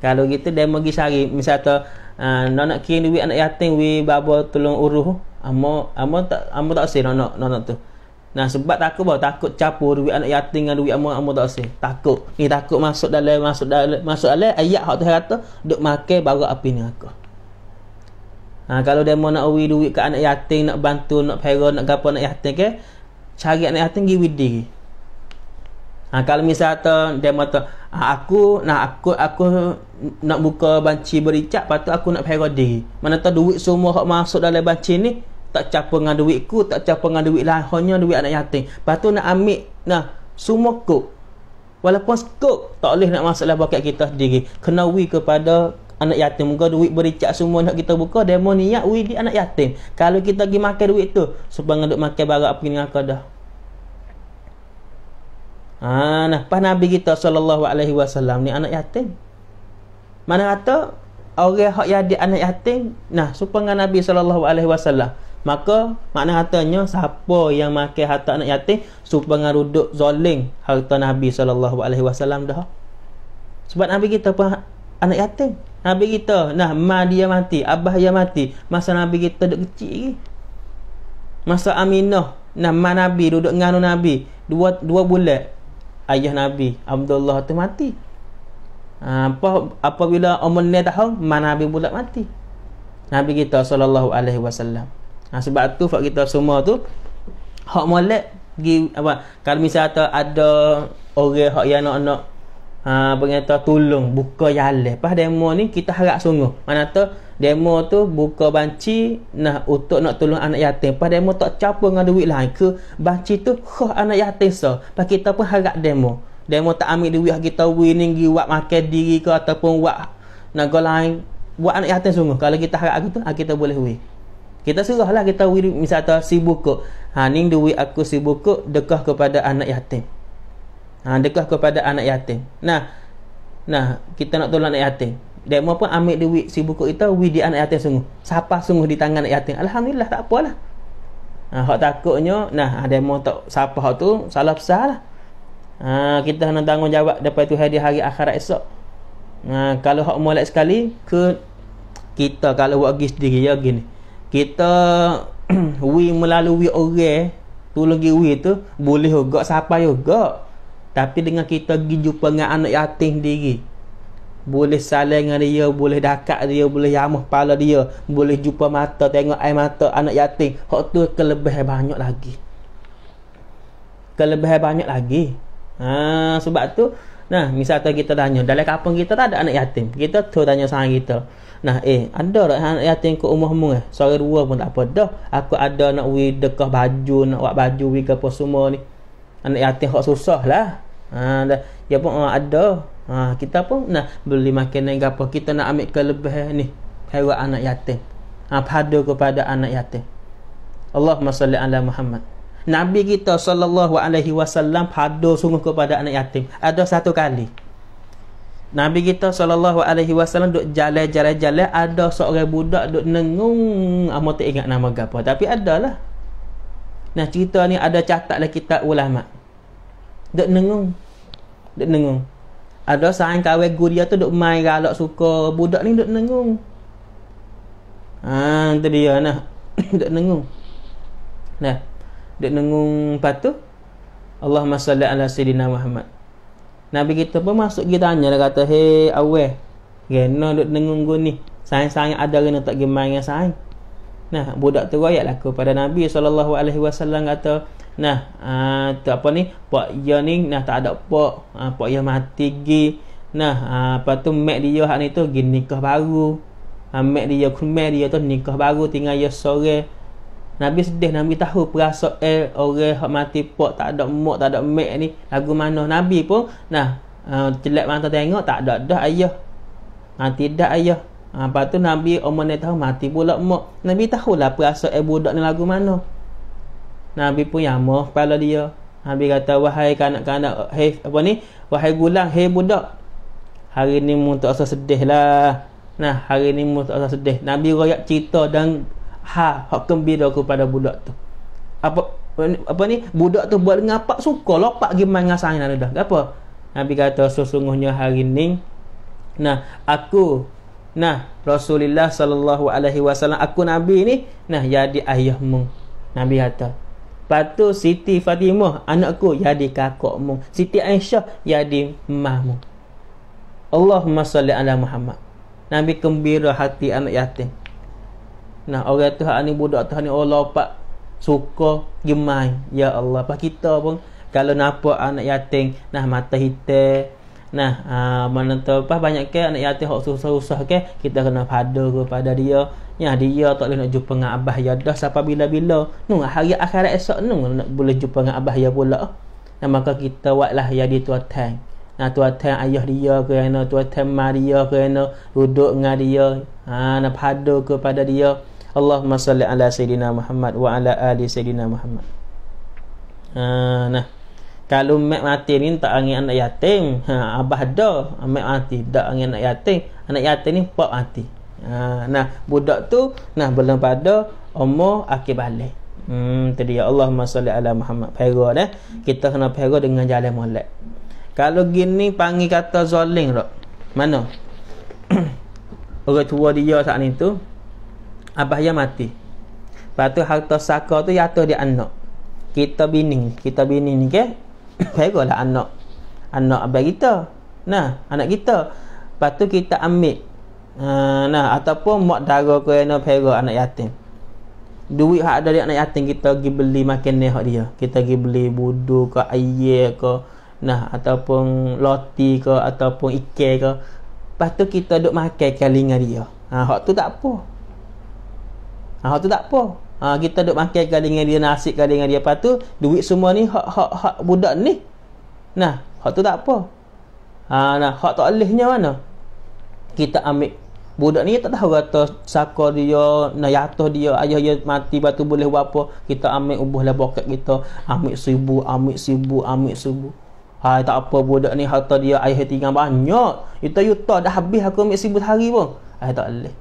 Kalau gitu demo pergi cari misalnya tu uh, ah, nak kirim duit anak yatim we babo tolong uruh. Amo amo tak amo tak saya nak nak, nak tu. Nah, sebab takut bah takut capur duit anak yatim dengan duit amo amo tak saya. Takut. Ni takut masuk dalam masuk dalam masuk dalam ayat hak tu kata duk makan barang api ni aku. Ha, kalau demo nak uwi duit ke anak yatim nak bantu nak pera nak gapo anak yatim ke cari anak yatim pergi with diri ha, kalau misalnya dia kata ha, ah, aku nak aku aku nak buka banci bericak patut aku nak pergi diri mana tahu duit semua hak masuk dalam banci ni tak capa dengan duit ku tak capa dengan duit lah hanya duit anak yatim patut nak ambil nah semua kok walaupun skop tak boleh nak masuk dalam bucket kita kena kenawi kepada anak yatim muka duit bericak semua nak kita buka demo niat wili anak yatim kalau kita pergi makan duit tu supaya nak makan barang apa ni aku dah ha nah pas nabi kita sallallahu alaihi wasallam ni anak yatim mana kata orang hak jadi anak yatim nah supaya nabi sallallahu alaihi wasallam maka makna katanya siapa yang makan harta anak yatim supaya ruduk zoling harta nabi sallallahu alaihi wasallam dah sebab nabi kita pun anak yatim Nabi kita, nah, ma dia mati, abah dia mati, masa Nabi kita duduk kecil lagi. Masa Aminah, nah, ma Nabi duduk dengan Nabi, dua dua bulat ayah Nabi Abdullah tu mati. Ha, apa apabila umur ni tahu, ma Nabi pula mati. Nabi kita sallallahu alaihi wasallam. Nah, ha, sebab tu fak kita semua tu hak molek apa kalau misalnya ada orang hak yang nak-nak ha, pengata tolong buka jalan pas demo ni kita harap sungguh mana tu demo tu buka banci nah untuk nak tolong anak yatim pas demo tak capa dengan duit lain ke banci tu khuh anak yatim so pas kita pun harap demo demo tak ambil duit kita winning gi buat makan diri ke ataupun buat naga lain buat anak yatim sungguh kalau kita harap aku tu ah, kita boleh win kita suruh lah kita win misalnya sibuk ke ha ni duit aku sibuk ke dekah kepada anak yatim ha, dekah kepada anak yatim nah nah kita nak tolong anak yatim dia mau pun ambil duit si buku itu wi di anak yatim sungguh sapa sungguh di tangan anak yatim alhamdulillah tak apalah ha, hak takutnya nah ada ha, mau tak sapa hak tu salah besar lah ha, kita nak tanggungjawab depan tu hari hari akhirat esok ha, kalau hak mulai sekali ke kita kalau buat gi sendiri ya gini kita [CLEARS THROAT] wi melalui orang tu lagi wi tu boleh juga sapa juga tapi dengan kita pergi jumpa dengan anak yatim diri Boleh salah dengan dia Boleh dakak dia Boleh yamah pala dia Boleh jumpa mata Tengok air mata anak yatim Hak tu kelebih banyak lagi kelebih banyak lagi ha, Sebab tu Nah, misalnya kita tanya, dalam kapan kita tak ada anak yatim. Kita tu tanya sama kita. Nah, eh, ada tak anak yatim ke rumah mu eh? Sore dua pun tak apa. Dah, aku ada nak wi dekah baju, nak buat baju wi ke apa semua ni anak yatim hak susah lah. Ha dah ya pun uh, ada. Ha kita pun nak beli makanan gapo kita nak ambil ke lebih ni hewan anak yatim. Ha pada kepada anak yatim. Allahumma salli ala Muhammad. Nabi kita sallallahu alaihi wasallam pada sungguh kepada anak yatim. Ada satu kali. Nabi kita sallallahu alaihi wasallam duk jalan-jalan-jalan ada seorang budak duk nengung, amat ah, ingat nama gapo tapi adalah. Nah cerita ni ada catat dalam kitab ulama. Dek nengung. Dek nengung. Ada sang kawai guria tu dok main galak suka budak ni dok nengung. Ha tu dia nah. [COUGHS] dok nengung. Nah. Dek nengung patu. Allahumma salli ala sayidina Muhammad. Nabi kita pun masuk kita tanya dia kata, "Hei awal, kenapa dok nengung gua ni? Sang-sang ada kena tak gemang yang sang?" Nah, budak tu royak laku pada Nabi SAW kata, nah, ah, tu apa ni, pak ya ni, nah, tak ada pak, ha, ah, pak ya mati gi. Nah, ha, lepas tu mak dia hak ni tu, gi nikah baru. Ha, mak dia, kumak dia tu nikah baru, tinggal ya sore. Nabi sedih, Nabi tahu perasaan eh, orang yang mati pak, tak ada mak, tak ada mak ni, lagu mana. Nabi pun, nah, ha, celak mata tengok, tak ada dah ayah. Ha, tidak ayah. Ha, lepas tu Nabi umur dia tahu mati pula mak. Nabi tahulah perasaan eh, budak ni lagu mana. Nabi pun yamah kepala dia. Nabi kata, wahai kanak-kanak, hei apa ni, wahai gulang, hei budak. Hari ni mu tak usah sedih lah. Nah, hari ni mu tak usah sedih. Nabi rakyat cerita dan ha, hak aku pada budak tu. Apa apa ni, budak tu buat dengan apa suka, lopak gimana dengan sayang dah. Apa? Nabi kata, sesungguhnya hari ni, nah, aku Nah, Rasulullah sallallahu alaihi wasallam aku nabi ni, nah jadi ayahmu. Nabi kata. Patu Siti Fatimah anakku jadi kakakmu. Siti Aisyah jadi mamamu. Allahumma salli ala Muhammad. Nabi gembira hati anak yatim. Nah, orang tu ni budak tu ni Allah oh, pak suka gemai. Ya Allah, pak kita pun kalau nampak anak yatim nah mata hitam, Nah, ah, mana tu apa banyak ke anak yatim hok susah-susah ke kita kena pada kepada dia. Ya dia tak boleh nak jumpa dengan abah ya dah sampai bila-bila. Nung hari akhirat esok nung nak boleh jumpa dengan abah ya pula. Nah, maka kita buatlah ya di tuat tuatan. Nah tuat tuatan ayah dia kerana tuat mak Maria, kerana duduk dengan dia. Ha nak pada kepada dia. Allahumma salli ala sayyidina Muhammad wa ala ali sayyidina Muhammad. Ha nah kalau mak mati ni tak angin anak yatim ha, abah dah mak mati tak angin anak yatim anak yatim ni pak mati ha, nah budak tu nah belum pada umur akil balik hmm tadi ya Allah masalli ala Muhammad pera dah kita kena pera dengan jalan molek kalau gini panggil kata zoling rok mana [CLEARS THROAT] orang tua dia saat ni tu abah yang mati lepas tu harta saka tu jatuh di anak kita bini kita bini ni ke lah anak anak abang kita nah anak kita lepas tu kita ambil uh, nah ataupun mak darah kau yang peralah anak yatim duit hak dari anak yatim kita pergi beli makan ni hak dia kita pergi beli budu ke ayah ke nah ataupun loti ke ataupun ikan ke lepas tu kita duk makan kalingan dia ha, hak tu tak apa ha, hak tu tak apa ha, kita duk makan kali dengan dia nasi kali dengan dia apa tu duit semua ni hak hak hak budak ni nah hak tu tak apa ha nah hak tak alihnya mana kita ambil budak ni tak tahu kata saka dia nak jatuh dia ayah dia mati batu boleh buat apa kita ambil ubuh lah bokat kita ambil sibuk, ambil sibuk, ambil sibuk. Hai tak apa budak ni harta dia ayah tinggal banyak. Itu yuta dah habis aku ambil sibuk hari pun. Hai tak boleh.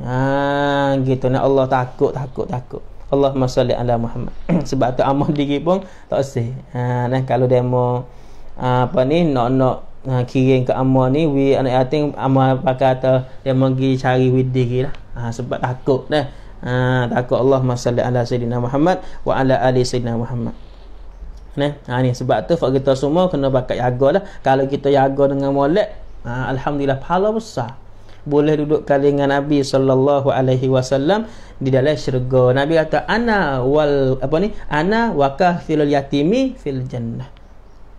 Ha gitu nak Allah takut takut takut. Allahumma salli ala Muhammad. [CLEARS THROAT] Sebab tu amal diri pun tak sah. Ha nah kalau demo ha, apa ni nak nak ha, kirim ke amal ni we anak yatim amal pakai tu demo pergi cari wid diri lah. Ha sebab takut dah. Ha takut Allahumma salli ala sayyidina Muhammad wa ala ali sayyidina Muhammad. Nah, ha, ni sebab tu kita semua kena pakai jagalah. Kalau kita jaga dengan molek, ha, alhamdulillah pahala besar boleh duduk dengan Nabi sallallahu alaihi wasallam di dalam syurga. Nabi kata ana wal apa ni? Ana wakah fil yatimi fil jannah.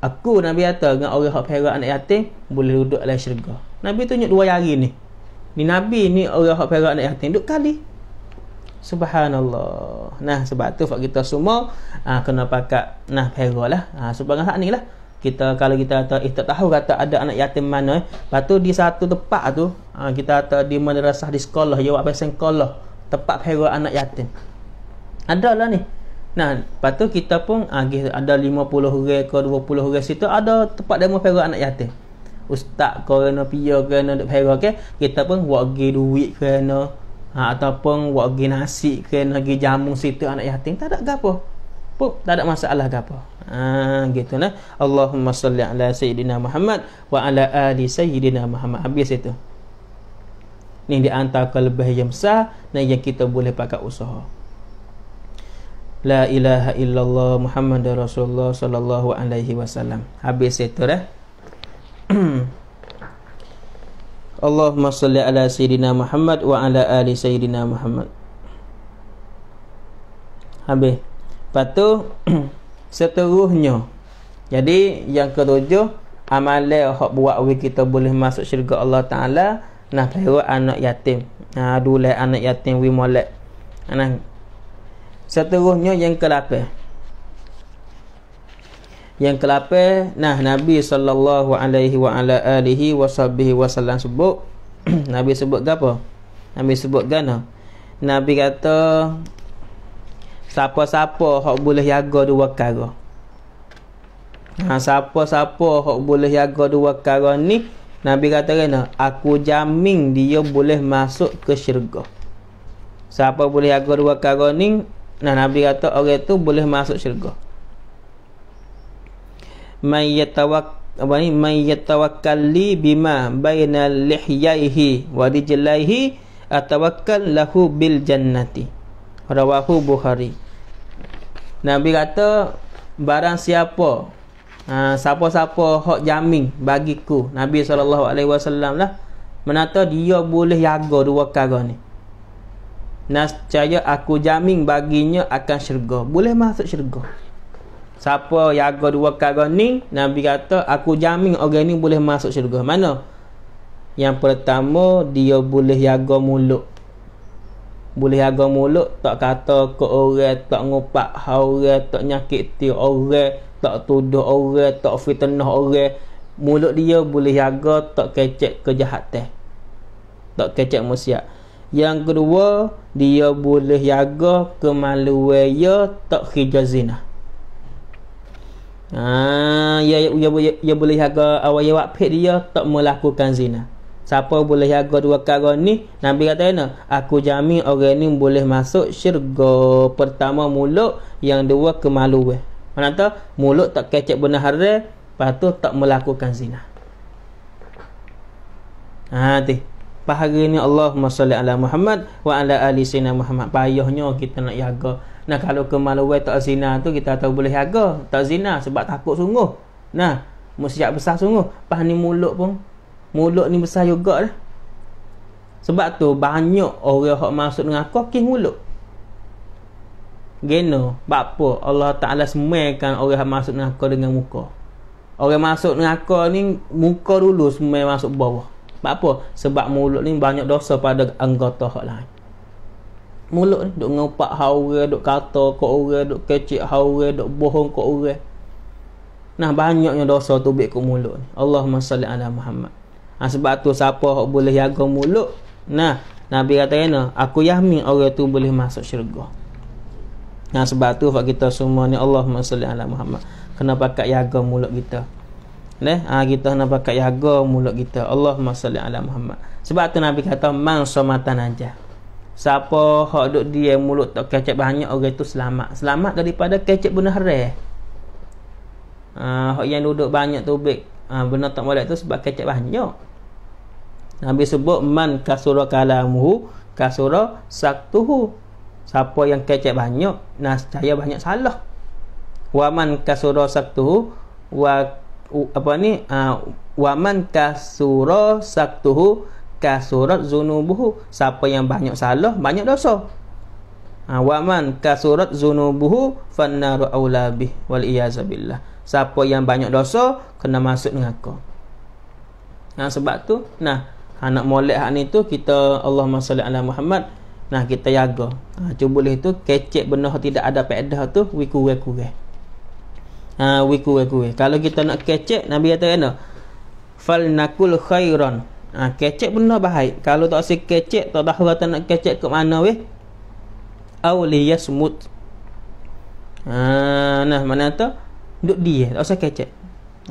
Aku Nabi kata dengan orang hak perak anak yatim boleh duduk dalam syurga. Nabi tunjuk dua hari ni. Ni Nabi ni orang hak perak anak yatim duduk kali. Subhanallah. Nah sebab tu kita semua aa, ah, kena pakat nah peralah. Ah sebab ngah ni lah kita kalau kita kata eh tak tahu kata ada anak yatim mana eh. lepas tu di satu tempat tu ha, kita kata di madrasah di sekolah ya buat pasang sekolah tempat pera anak yatim ada lah ni nah lepas tu kita pun ah, ada 50 orang ke 20 orang situ ada tempat demo pera anak yatim ustaz kerana pia kerana duk pera okay? kita pun buat pergi duit kerana ha, ataupun buat pergi nasi kerana pergi jamu situ anak yatim tak ada gapo, pun tak ada masalah gapo. Ha, gitu nah. Allahumma salli ala sayyidina Muhammad wa ala ali sayyidina Muhammad. Habis itu. Ni di antara kelebih yang besar dan yang kita boleh pakai usaha. La ilaha illallah Muhammad Rasulullah sallallahu alaihi wasallam. Habis itu dah. [CLEARS THROAT] Allahumma salli ala sayyidina Muhammad wa ala ali sayyidina Muhammad. Habis. Lepas tu [CLEARS THROAT] seterusnya jadi yang ketujuh amalan hak buat we kita boleh masuk syurga Allah taala nah lahir anak yatim ha dulu anak yatim we molek ana seterusnya yang kelapa. yang kelapa. nah nabi sallallahu alaihi wa ala alihi wasabihi wasallam sebut [CLEARS THROAT] nabi sebut apa nabi sebut gana nabi kata siapa-siapa hok boleh jaga dua kara. Ha siapa-siapa hok boleh jaga dua kara ni Nabi kata kena aku jamin dia boleh masuk ke syurga. Siapa boleh jaga dua kara ni nah Nabi kata orang itu boleh masuk syurga. Mayyatawak apa ni mayyatawakkali bima baina lihyaihi wa dijlaihi atawakkal lahu bil jannati. Rawahu Bukhari. Nabi kata barang siapa ha, siapa-siapa hak jamin bagiku Nabi saw. alaihi wasallam lah menata dia boleh jaga dua perkara ni. Nascaya aku jamin baginya akan syurga. Boleh masuk syurga. Siapa jaga dua perkara ni, Nabi kata aku jamin orang ni boleh masuk syurga. Mana? Yang pertama dia boleh jaga mulut boleh agak mulut tak kata ke orang tak ngupak orang tak nyakiti orang tak tuduh orang tak fitnah orang mulut dia boleh agak, tak kecek kejahatan tak kecek musyak yang kedua dia boleh jaga kemaluan dia tak kerja zina ha ya ya boleh jaga awal-awal dia tak melakukan zina siapa boleh jaga dua perkara ni nabi kata kena aku jamin orang ni boleh masuk syurga pertama mulut yang dua kemalu mana tahu mulut tak kecek benda haram patu tak melakukan zina ha tih, Pahari ni Allah salli ala Muhammad wa ala ali sayyidina Muhammad payahnya kita nak jaga nah kalau kemaluan tak zina tu kita tahu boleh jaga tak zina sebab takut sungguh nah mesti besar sungguh pas ni mulut pun mulut ni besar juga dah. Sebab tu banyak orang yang masuk dengan aku mulut. Geno, bapa Allah Taala semaikan orang hak masuk dengan aku dengan muka. Orang masuk dengan aku ni muka dulu semai masuk bawah. Apa Sebab mulut ni banyak dosa pada anggota hak lain. Mulut ni duk ngupak hak orang, duk kata kok orang, duk kecik hak orang, duk bohong kok orang. Nah banyaknya dosa tu bik ke mulut ni. Allahumma salli ala Muhammad ha, sebab tu siapa boleh jaga mulut nah nabi kata kena aku yami orang tu boleh masuk syurga nah ha, sebab tu buat kita semua ni Allahumma salli ala Muhammad kena pakai jaga mulut kita neh ha, kita kena pakai jaga mulut kita Allahumma salli ala Muhammad sebab tu nabi kata man somatan aja siapa hok duk dia mulut tak kecek banyak orang tu selamat selamat daripada kecek bunuh Ah, ha, hok yang duduk banyak tu baik ha, benar tak boleh tu sebab kecek banyak Nabi sebut man kasura kalamuhu kasura saktuhu. Siapa yang kecek banyak, nascaya banyak salah. Wa man kasura saktuhu wa apa ni? Uh, wa man kasura saktuhu kasura zunubuhu. Siapa yang banyak salah, banyak dosa. Ha, wa man kasurat zunubuhu fannaru aula bih wal iyazabillah siapa yang banyak dosa kena masuk neraka nah sebab tu nah ha, nak molek hak ni tu kita Allahumma salli ala Muhammad nah kita jaga ha cuba boleh tu kecek benar tidak ada faedah tu wi kurang kurang ha wi kurang kalau kita nak kecek nabi kata kena fal nakul khairan ha kecek benar baik kalau tak si kecek tak tahu kata nak kecek ke mana weh awliya smut ha nah mana tu duduk dia tak usah kecek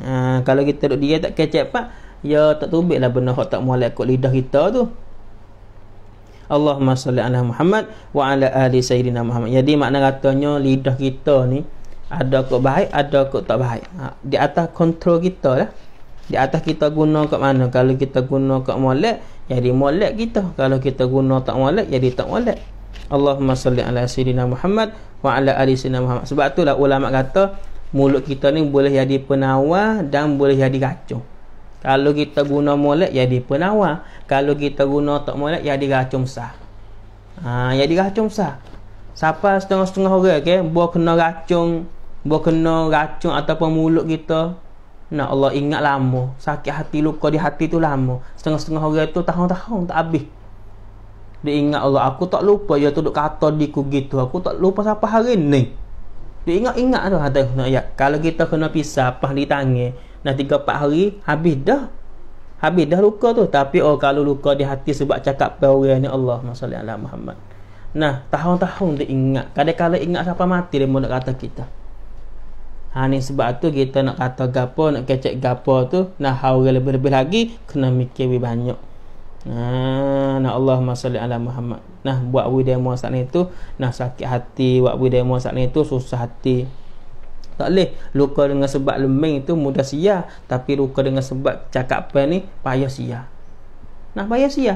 ha kalau kita duduk dia tak kecek pak ya tak tumbik lah benda hak tak mualai kot lidah kita tu Allahumma salli ala Muhammad wa ala ahli Sayyidina Muhammad jadi makna katanya lidah kita ni ada kot baik ada kot tak baik ha, di atas kontrol kita lah di atas kita guna kat mana kalau kita guna kat mualai jadi mualai kita kalau kita guna tak mualai jadi tak mualai Allahumma salli ala Sayyidina Muhammad wa ala ahli Sayyidina Muhammad sebab itulah ulama kata mulut kita ni boleh jadi penawar dan boleh jadi kacau kalau kita guna molek jadi penawar, kalau kita guna tak molek jadi racun sah. Ha, jadi racun sah. Siapa setengah-setengah orang okey, buah kena racun, buah kena racun ataupun mulut kita. Nah Allah ingat lama, sakit hati luka di hati tu lama. Setengah-setengah orang tu tahun-tahun tak habis. Dia ingat Allah, aku tak lupa ya tu duk kata ku gitu. Aku tak lupa siapa hari ni. Dia ingat-ingat tu hati nak ayat. Kalau kita kena pisah pas ditangis, dah 3 4 hari habis dah habis dah luka tu tapi oh kalau luka di hati sebab cakap pada orang ni Allah masalli ala Muhammad nah tahun-tahun dia ingat kadang-kadang ingat siapa mati dia nak kata kita Ha ni sebab tu kita nak kata gapo nak kecek gapo tu nah hawa lebih-lebih lagi kena mikir lebih banyak. Nah, ha, nah Allahumma salli ala Muhammad. Nah buat we demo saat ni tu nah sakit hati, buat we demo saat ni tu susah hati, tak boleh luka dengan sebab lembing tu mudah sia tapi luka dengan sebab cakap apa ni payah sia nah payah sia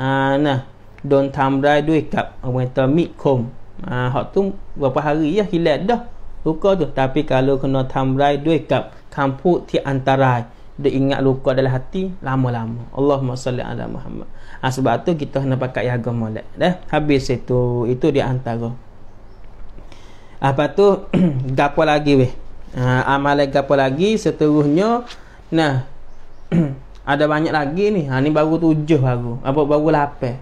ha, nah don tamrai duit kap orang kata mikum ha, hak tu berapa hari ya hilang dah luka tu tapi kalau kena tamrai duit kap kampu ti antara. dia ingat luka dalam hati lama-lama Allahumma salli ala Muhammad ha, sebab tu kita kena pakai yaga molek dah habis itu itu di antara Lepas tu [CLEARS THROAT] gapo lagi weh. Ha amalan gapo lagi seterusnya. Nah. [CLEARS THROAT] ada banyak lagi ni. Ha ni baru tujuh baru. Apa baru lapan.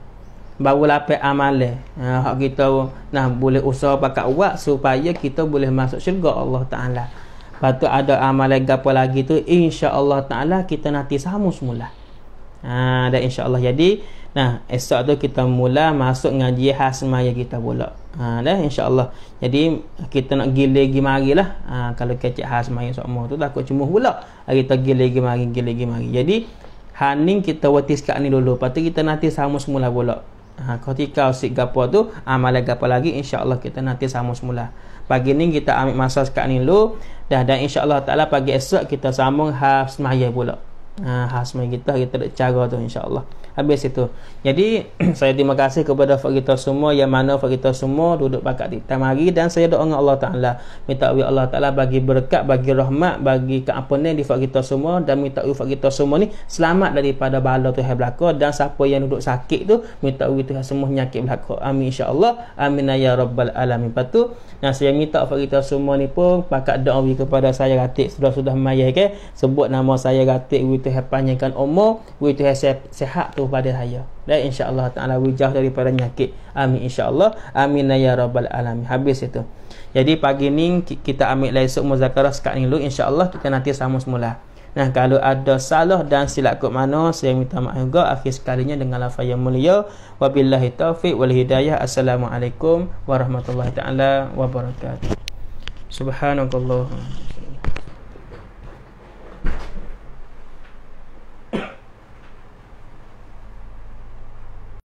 Baru lapan amalan. Ha hak kita nah boleh usaha pakak uat supaya kita boleh masuk syurga Allah Taala. Lepas ada amale gapo lagi tu insya-Allah Taala kita nanti sama semula. Ha dan insya-Allah jadi Nah, esok tu kita mula masuk ngaji khas maya kita pula. Ha, dah insya-Allah. Jadi kita nak gile gi mari lah. Ha, kalau kecik khas maya semua tu takut cemuh pula. Hari tu gile gi mari, gile gi mari. Jadi haning kita watis kat ni dulu. Patu kita nanti sama semula pula. Ha, ketika usik gapa tu, amalan ha, gapa lagi insya-Allah kita nanti sama semula. Pagi ni kita ambil masa sekat ni dulu. Dah dan insya-Allah taala pagi esok kita sambung khas maya pula. Ha, khas maya kita kita ada cara tu insya-Allah habis itu jadi [CLEARS THROAT] saya terima kasih kepada kita semua yang mana kita semua duduk pakat di tamari dan saya doa Allah Ta'ala minta wih Allah Ta'ala bagi berkat bagi rahmat bagi keampunan di kita semua dan minta wih kita semua ni selamat daripada bala tu belaka dan siapa yang duduk sakit tu minta wih Tuhan semua nyakit belaka amin insyaAllah amin ya rabbal alamin lepas tu saya minta wih kita semua ni pun pakat doa wih kepada saya ratik sudah-sudah mayah ke sebut nama saya ratik wih Tuhan panjangkan umur wih Tuhan sehat tu pada saya dan insyaallah taala wijah daripada penyakit amin insyaallah amin lah ya rabbal alamin habis itu jadi pagi ni kita ambil laisuk muzakarah sekat ni dulu insyaallah kita nanti sama semula Nah kalau ada salah dan silap kot mana saya minta maaf juga akhir sekalinya dengan lafaz yang mulia wabillahi taufik wal hidayah assalamualaikum warahmatullahi taala wabarakatuh subhanallahi